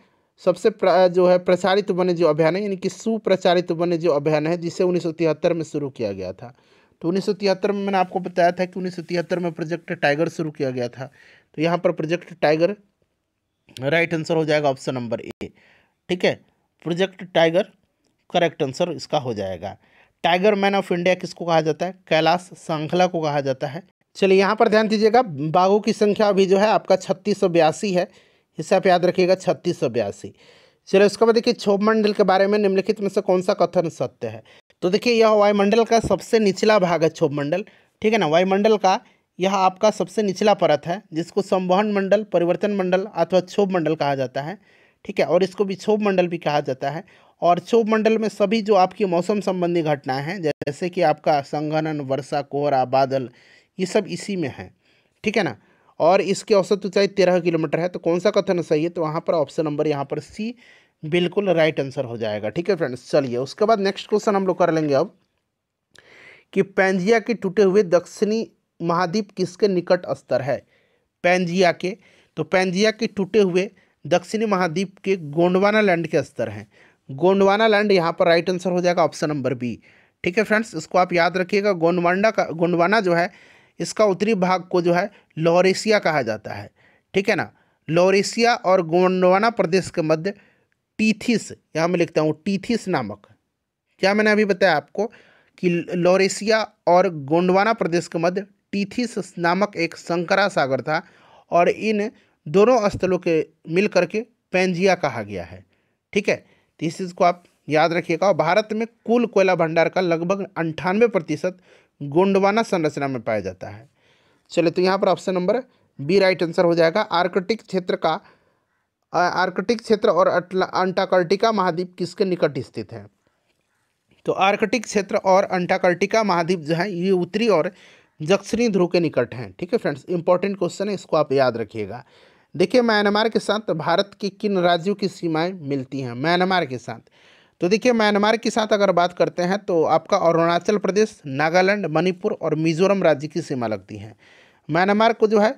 सबसे जो है प्रचारित वन्य जीव अभियान है यानी कि सुप्रचारित वन्य जीव अभियान है जिसे उन्नीस में शुरू किया गया था तो उन्नीस में मैंने आपको बताया था कि उन्नीस में प्रोजेक्ट टाइगर शुरू किया गया था तो यहाँ पर प्रोजेक्ट टाइगर राइट आंसर हो जाएगा ऑप्शन नंबर ए ठीक है प्रोजेक्ट टाइगर करेक्ट आंसर इसका हो जाएगा टाइगर मैन ऑफ इंडिया किसको कहा जाता है कैलाश सांखला को कहा जाता है चलिए यहाँ पर ध्यान दीजिएगा बाघों की संख्या अभी जो है आपका छत्तीस है इसे आप याद रखिएगा छत्तीस सौ बयासी चलो इसके बाद देखिए क्षोभ मंडल के बारे में निम्नलिखित में से कौन सा कथन सत्य है तो देखिए यह वायुमंडल का सबसे निचला भाग है क्षोभ मंडल ठीक है ना वायुमंडल का यह आपका सबसे निचला परत है जिसको संवहन मंडल परिवर्तन मंडल अथवा क्षोभ मंडल कहा जाता है ठीक है और इसको विक्षोभ मंडल भी कहा जाता है और क्षोभ मंडल में सभी जो आपकी मौसम संबंधी घटनाएं हैं जैसे कि आपका संघनन वर्षा कोहरा बादल ये सब इसी में है ठीक है ना और इसकी औसत ऊंचाई तेरह किलोमीटर है तो कौन सा कथन सही है तो वहाँ पर ऑप्शन नंबर यहाँ पर सी बिल्कुल राइट आंसर हो जाएगा ठीक है फ्रेंड्स चलिए उसके बाद नेक्स्ट क्वेश्चन हम लोग कर लेंगे अब कि पैंजिया के टूटे हुए दक्षिणी महाद्वीप किसके निकट स्तर है पैंजिया के तो पैंजिया के टूटे हुए दक्षिणी महाद्वीप के गोंडवाना लैंड के स्तर हैं गोंडवाना लैंड यहाँ पर राइट आंसर हो जाएगा ऑप्शन नंबर बी ठीक है फ्रेंड्स इसको आप याद रखिएगा गोंडवांडा का गोंडवाना जो है इसका उत्तरी भाग को जो है लॉरेशिया कहा जाता है ठीक है ना लॉरेशिया और गोंडवाना प्रदेश के मध्य टीथिस यहाँ मैं लिखता हूँ टीथिस नामक क्या मैंने अभी बताया आपको कि लॉरेशिया और गोंडवाना प्रदेश के मध्य टीथिस नामक एक संकरा सागर था और इन दोनों स्थलों के मिल करके पेंजिया कहा गया है ठीक है तो इस चीज़ को आप याद रखिएगा और भारत में कुल कोयला भंडार का लगभग अंठानवे प्रतिशत गोंडवाना संरचना में पाया जाता है चलिए तो यहाँ पर option number B right answer हो जाएगा आर्कटिक क्षेत्र का आर्कटिक क्षेत्र और अंटार्कटिका महाद्वीप किसके निकट स्थित है तो आर्कटिक क्षेत्र और अंटार्कटिका महाद्वीप जो है ये उत्तरी और दक्षिणी ध्रुव के निकट हैं ठीक है फ्रेंड्स इंपॉर्टेंट क्वेश्चन है इसको आप याद रखिएगा देखिए म्यांमार के साथ भारत के किन राज्यों की सीमाएं मिलती हैं म्यांमार के साथ तो देखिए म्यांमार के साथ अगर बात करते हैं तो आपका अरुणाचल प्रदेश नागालैंड मणिपुर और मिजोरम राज्य की सीमा लगती है म्यांमार को जो है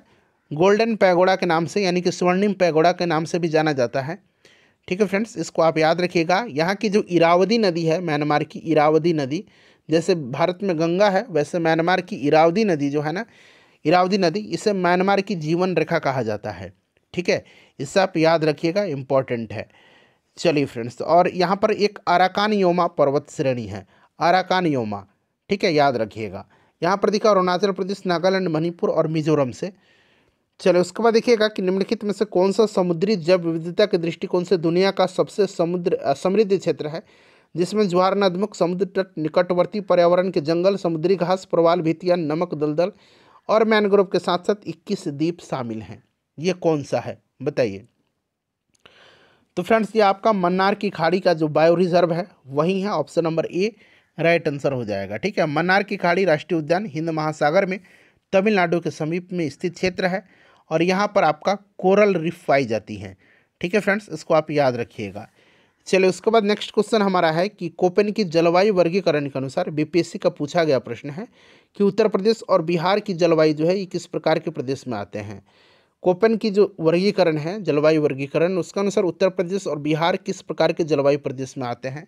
गोल्डन पैगोड़ा के नाम से यानी कि स्वर्णिम पैगोड़ा के नाम से भी जाना जाता है ठीक है फ्रेंड्स इसको आप याद रखिएगा यहाँ की जो इरावदी नदी है म्यांमार की इरावदी नदी जैसे भारत में गंगा है वैसे म्यांमार की इरावदी नदी जो है ना इरावदी नदी इसे म्यांमार की जीवन रेखा कहा जाता है ठीक है इससे आप याद रखिएगा इम्पॉर्टेंट है चलिए फ्रेंड्स तो और यहाँ पर एक आराकान योमा पर्वत श्रेणी है आराकान योमा ठीक है याद रखिएगा यहाँ पर देखा अरुणाचल प्रदेश नागालैंड मणिपुर और मिजोरम से चलो उसके बाद देखिएगा कि निम्नलिखित में से कौन सा समुद्री जैव विविधता के दृष्टिकोण से दुनिया का सबसे समुद्र समृद्ध क्षेत्र है जिसमें नदमुख समुद्र तट निकटवर्ती पर्यावरण के जंगल समुद्री घास प्रवाल भितिया नमक दलदल और मैनग्रोव के साथ साथ इक्कीस द्वीप शामिल हैं ये कौन सा है बताइए तो फ्रेंड्स ये आपका मन्नार की खाड़ी का जो बायो रिजर्व है वही है option number A right answer हो जाएगा ठीक है मन्नार की खाड़ी राष्ट्रीय उद्यान हिंद महासागर में तमिलनाडु के समीप में स्थित क्षेत्र है और यहाँ पर आपका कोरल रिफ पाई जाती है ठीक है फ्रेंड्स इसको आप याद रखिएगा चलिए उसके बाद नेक्स्ट क्वेश्चन हमारा है कि कोपेन की जलवायु वर्गीकरण के अनुसार बीपीएससी का पूछा गया प्रश्न है कि उत्तर प्रदेश और बिहार की जलवायु जो है ये किस प्रकार के प्रदेश में आते हैं कोपन की जो वर्गीकरण है जलवायु वर्गीकरण उसका अनुसार उत्तर प्रदेश और बिहार किस प्रकार के जलवायु प्रदेश में आते हैं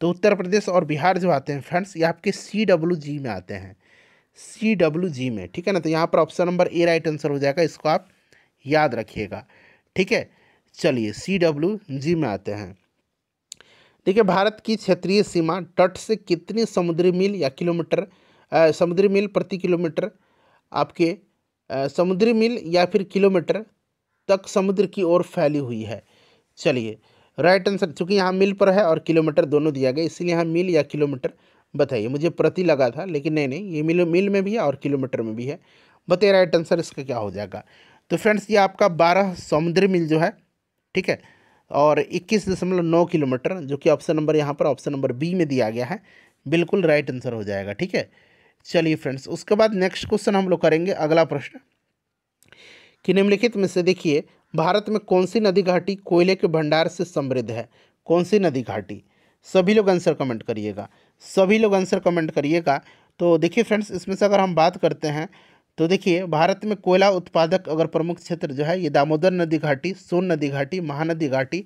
तो उत्तर प्रदेश और बिहार जो आते हैं फ्रेंड्स ये आपके सी डब्ल्यू जी में आते हैं सी डब्ल्यू जी में ठीक है ना तो यहाँ पर option number A right answer हो जाएगा इसको आप याद रखिएगा ठीक है चलिए सी डब्ल्यू जी में आते हैं देखिए भारत की क्षेत्रीय सीमा तट से कितने समुद्री मील या किलोमीटर समुद्री मील प्रति किलोमीटर आपके समुद्री मील या फिर किलोमीटर तक समुद्र की ओर फैली हुई है चलिए राइट आंसर चूँकि यहाँ मील पर है और किलोमीटर दोनों दिया गया इसलिए यहाँ मील या किलोमीटर बताइए मुझे प्रति लगा था लेकिन नहीं नहीं ये मील मील में भी है और किलोमीटर में भी है बताइए राइट आंसर इसका क्या हो जाएगा तो फ्रेंड्स ये आपका बारह समुद्री मील जो है ठीक है और इक्कीस दशमलव नौ किलोमीटर जो कि ऑप्शन नंबर यहाँ पर ऑप्शन नंबर बी में दिया गया है बिल्कुल राइट आंसर हो जाएगा ठीक है चलिए फ्रेंड्स उसके बाद नेक्स्ट क्वेश्चन हम लोग करेंगे अगला प्रश्न कि निम्नलिखित में से देखिए भारत में कौन सी नदी घाटी कोयले के भंडार से समृद्ध है कौन सी नदी घाटी सभी लोग आंसर कमेंट करिएगा सभी लोग आंसर कमेंट करिएगा तो देखिए फ्रेंड्स इसमें से अगर हम बात करते हैं तो देखिए भारत में कोयला उत्पादक अगर प्रमुख क्षेत्र जो है ये दामोदर नदी घाटी सोन नदी घाटी महानदी घाटी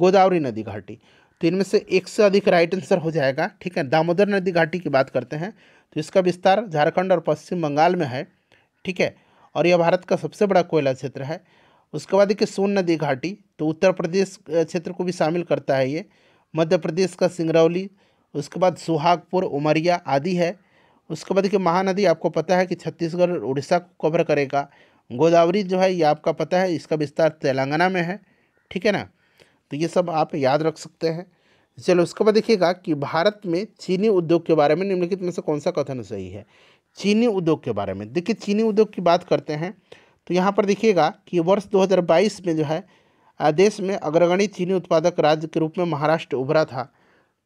गोदावरी नदी घाटी तो इनमें से एक से अधिक राइट आंसर हो जाएगा ठीक है दामोदर नदी घाटी की बात करते हैं तो इसका विस्तार झारखंड और पश्चिम बंगाल में है ठीक है और यह भारत का सबसे बड़ा कोयला क्षेत्र है उसके बाद देखिए सोन नदी घाटी तो उत्तर प्रदेश क्षेत्र को भी शामिल करता है ये मध्य प्रदेश का सिंगरौली उसके बाद सुहागपुर उमरिया आदि है उसके बाद देखिए महानदी आपको पता है कि छत्तीसगढ़ उड़ीसा को कवर करेगा गोदावरी जो है ये आपका पता है इसका विस्तार तेलंगाना में है ठीक है ना तो ये सब आप याद रख सकते हैं चलो उसके बाद देखिएगा कि भारत में चीनी उद्योग के बारे में निम्नलिखित में से कौन सा कथन सही है चीनी उद्योग के बारे में देखिए चीनी उद्योग की बात करते हैं तो यहाँ पर देखिएगा कि वर्ष 2022 में जो है देश में अग्रगणी चीनी उत्पादक राज्य के रूप में महाराष्ट्र उभरा था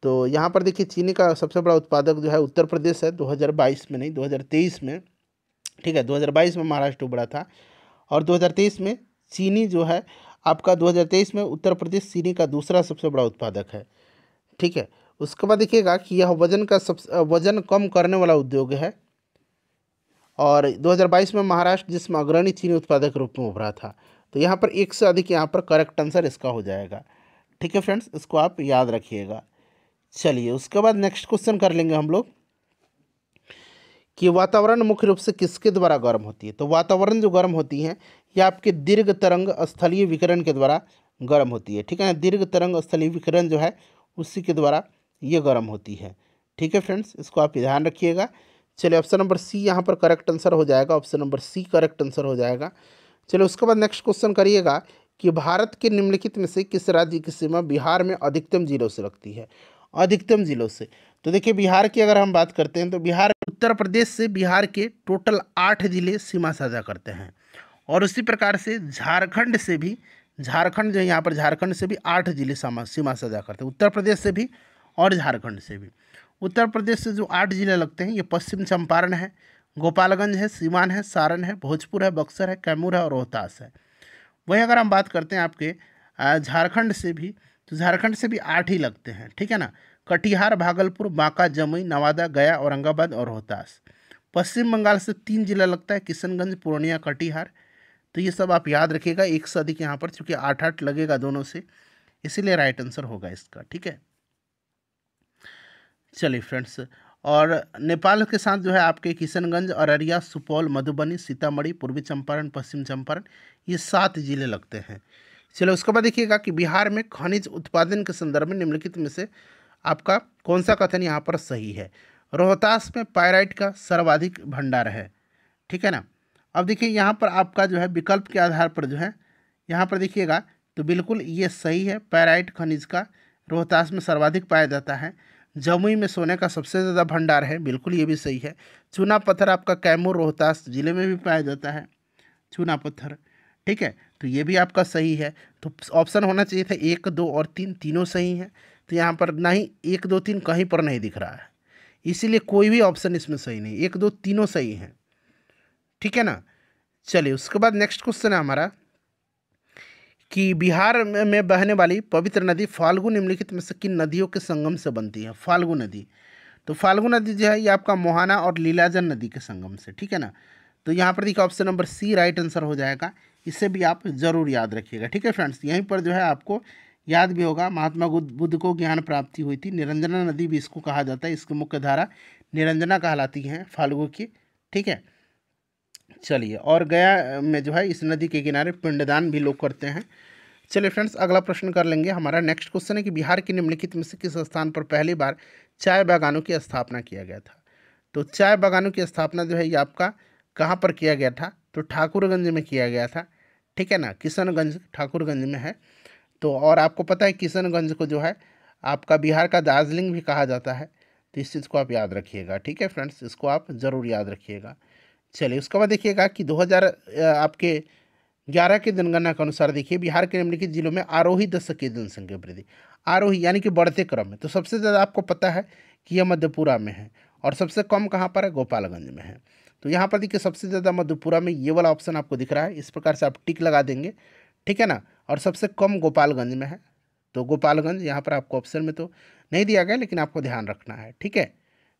तो यहाँ पर देखिए चीनी का सबसे बड़ा उत्पादक जो है उत्तर प्रदेश है दो में नहीं दो में ठीक है दो में महाराष्ट्र उभरा था और दो में चीनी जो है आपका 2023 में उत्तर प्रदेश चीनी का दूसरा सबसे बड़ा उत्पादक है ठीक है उसके बाद देखिएगा कि यह वजन का सब वजन कम करने वाला उद्योग है और 2022 में महाराष्ट्र जिसमें अग्रणी चीनी उत्पादक रूप में उभरा था तो यहाँ पर एक से अधिक यहाँ पर करेक्ट आंसर इसका हो जाएगा ठीक है फ्रेंड्स इसको आप याद रखिएगा चलिए उसके बाद नेक्स्ट क्वेश्चन कर लेंगे हम लोग कि वातावरण मुख्य रूप से किसके द्वारा गर्म होती है तो वातावरण जो गर्म होती है यह आपके दीर्घ तरंग स्थलीय विकरण के द्वारा गर्म होती है ठीक है दीर्घ तरंग स्थलीय विकरण जो है उसी के द्वारा ये गर्म होती है ठीक है फ्रेंड्स इसको आप ध्यान रखिएगा चलिए ऑप्शन नंबर सी यहाँ पर करेक्ट आंसर हो जाएगा option number C correct answer हो जाएगा चलिए उसके बाद नेक्स्ट क्वेश्चन करिएगा कि भारत के निम्नलिखित में से किस राज्य की सीमा बिहार में अधिकतम जिलों से लगती है अधिकतम जिलों से तो देखिए बिहार की अगर हम बात करते हैं तो बिहार उत्तर प्रदेश से बिहार के टोटल आठ जिले सीमा साझा करते हैं और उसी प्रकार से झारखंड से भी झारखंड जो है यहाँ पर झारखंड से भी आठ जिले सीमा साझा करते हैं उत्तर प्रदेश से भी और झारखंड से भी उत्तर प्रदेश से जो आठ जिले लगते हैं ये पश्चिम चंपारण है गोपालगंज है सीवान है सारण है भोजपुर है बक्सर है कैमूर है और रोहतास है वहीं अगर हम बात करते हैं आपके झारखंड से भी तो झारखंड से भी आठ ही लगते हैं ठीक है ना कटिहार भागलपुर बांका जमुई नवादा गया औरंगाबाद और रोहतास पश्चिम बंगाल से तीन जिला लगता है किशनगंज पूर्णिया कटिहार तो ये सब आप याद रखिएगा एक से अधिक यहाँ पर क्योंकि आठ आठ लगेगा दोनों से इसीलिए राइट आंसर होगा इसका ठीक है चलिए फ्रेंड्स और नेपाल के साथ जो है आपके किशनगंज अररिया सुपौल मधुबनी सीतामढ़ी पूर्वी चंपारण पश्चिम चंपारण ये सात जिले लगते हैं चलो उसके बाद देखिएगा कि बिहार में खनिज उत्पादन के संदर्भ में निम्नलिखित में से आपका कौन सा कथन यहाँ पर सही है रोहतास में पायराइट का सर्वाधिक भंडार है ठीक है ना अब देखिए यहाँ पर आपका जो है विकल्प के आधार पर जो है यहाँ पर देखिएगा तो बिल्कुल ये सही है पैराइट खनिज का रोहतास में सर्वाधिक पाया जाता है जमुई में सोने का सबसे ज़्यादा भंडार है बिल्कुल ये भी सही है चूना पत्थर आपका कैमूर रोहतास जिले में भी पाया जाता है चूना पत्थर ठीक है तो ये भी आपका सही है तो ऑप्शन होना चाहिए था एक दो और तीन तीनों सही हैं तो यहाँ पर ना ही एक दो तीन कहीं पर नहीं दिख रहा है इसीलिए कोई भी ऑप्शन इसमें सही नहीं एक दो तीनों सही हैं ठीक है ना चलिए उसके बाद नेक्स्ट क्वेश्चन है हमारा कि बिहार में बहने वाली पवित्र नदी फाल्गु निम्नलिखित में से किन नदियों के संगम से बनती है फाल्गु नदी तो फाल्गु नदी जो है ये आपका मोहाना और लीलाजन नदी के संगम से ठीक है ना तो यहाँ पर देखिए option number C right answer हो जाएगा इसे भी आप ज़रूर याद रखिएगा ठीक है फ्रेंड्स यहीं पर जो है आपको याद भी होगा महात्मा बुद्ध को ज्ञान प्राप्ति हुई थी निरंजना नदी भी इसको कहा जाता है इसकी मुख्य धारा निरंजना कहलाती है फाल्गु की ठीक है चलिए और गया में जो है इस नदी के किनारे पिंडदान भी लोग करते हैं चलिए फ्रेंड्स अगला प्रश्न कर लेंगे हमारा नेक्स्ट क्वेश्चन है कि बिहार के निम्नलिखित में से किस स्थान पर पहली बार चाय बागानों की स्थापना किया गया था तो चाय बागानों की स्थापना जो है ये आपका कहाँ पर किया गया था तो ठाकुरगंज में किया गया था ठीक है ना किशनगंज ठाकुरगंज में है तो और आपको पता है किशनगंज को जो है आपका बिहार का दार्जिलिंग भी कहा जाता है तो इस चीज़ को आप याद रखिएगा ठीक है फ्रेंड्स इसको आप ज़रूर याद रखिएगा चलिए उसके बाद देखिएगा कि 2000 आपके ग्यारह के जनगणना के अनुसार देखिए बिहार के निम्नलिखित जिलों में आरोही दशक की जनसंख्या वृद्धि आरोही यानी कि बढ़ते क्रम में तो सबसे ज़्यादा आपको पता है कि यह मधेपुरा में है और सबसे कम कहाँ पर है गोपालगंज में है तो यहाँ पर देखिए सबसे ज़्यादा मधेपुरा में ये वाला ऑप्शन आपको दिख रहा है इस प्रकार से आप टिक लगा देंगे ठीक है ना और सबसे कम गोपालगंज में है तो गोपालगंज यहाँ पर आपको ऑप्शन में तो नहीं दिया गया लेकिन आपको ध्यान रखना है ठीक है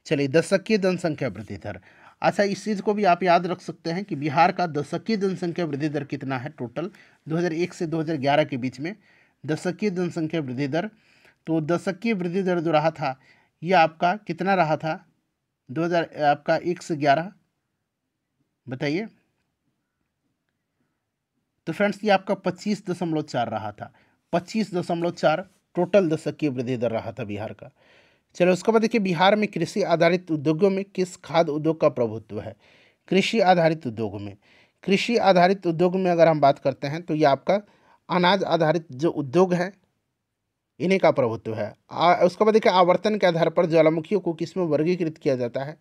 चलिए दशकीय जनसंख्या वृद्धि दर अच्छा इस चीज़ को भी आप याद रख सकते हैं कि बिहार का दशकीय जनसंख्या वृद्धि दर कितना है टोटल 2001 से 2011 के बीच में दशकीय जनसंख्या वृद्धि दर तो दशकीय वृद्धि दर जो रहा था ये आपका कितना रहा था 2000 आपका एक से ग्यारह बताइए तो फ्रेंड्स ये आपका पच्चीस दशमलव चार रहा था पच्चीस दशमलव चार टोटल दशकीय वृद्धि दर रहा था बिहार का चलो उसके बाद देखिए बिहार में कृषि आधारित उद्योगों में किस खाद्य उद्योग का प्रभुत्व है कृषि आधारित उद्योगों में कृषि आधारित उद्योग में अगर हम बात करते हैं तो ये आपका अनाज आधारित जो उद्योग है इन्हीं का प्रभुत्व है उसके बाद देखिए आवर्तन के आधार पर ज्वालामुखियों को किस में वर्गीकृत किया जाता है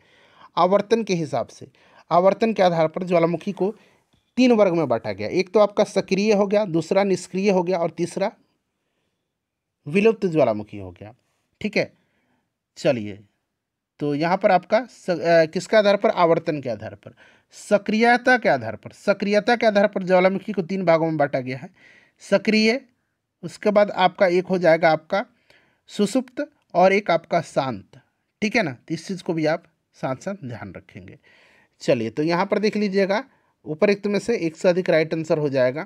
आवर्तन के हिसाब से आवर्तन के आधार पर ज्वालामुखी को तीन वर्ग में बांटा गया एक तो आपका सक्रिय हो गया दूसरा निष्क्रिय हो गया और तीसरा विलुप्त ज्वालामुखी हो गया ठीक है चलिए तो यहाँ पर आपका स, किसके आधार पर आवर्तन के आधार पर सक्रियता के आधार पर सक्रियता के आधार पर ज्वालामुखी को तीन भागों में बांटा गया है सक्रिय उसके बाद आपका एक हो जाएगा आपका सुसुप्त और एक आपका शांत ठीक है ना तो इस चीज़ को भी आप साथ साथ ध्यान रखेंगे चलिए तो यहाँ पर देख लीजिएगा उपरोक्त में से एक से अधिक राइट आंसर हो जाएगा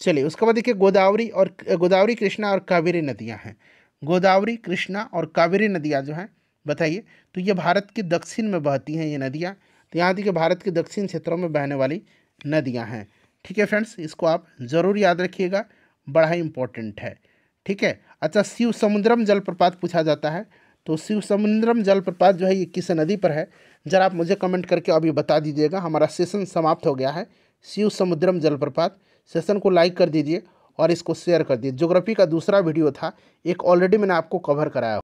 चलिए उसके बाद देखिए गोदावरी और गोदावरी कृष्णा और कावेरी नदियाँ हैं गोदावरी कृष्णा और कावेरी नदियाँ जो हैं बताइए तो ये भारत के दक्षिण में बहती हैं ये नदियाँ तो यहाँ देखिए भारत के दक्षिण क्षेत्रों में बहने वाली नदियाँ हैं ठीक है फ्रेंड्स इसको आप ज़रूर याद रखिएगा बड़ा ही इम्पोर्टेंट है ठीक है अच्छा शिव समुद्रम जलप्रपात पूछा जाता है तो शिव समुद्रम जलप्रपात जो है ये किस नदी पर है जरा आप मुझे कमेंट करके अभी बता दीजिएगा हमारा सेशन समाप्त हो गया है शिव समुद्रम जलप्रपात सेशन को लाइक कर दीजिए और इसको शेयर कर दिए ज्योग्राफी का दूसरा वीडियो था एक ऑलरेडी मैंने आपको कवर कराया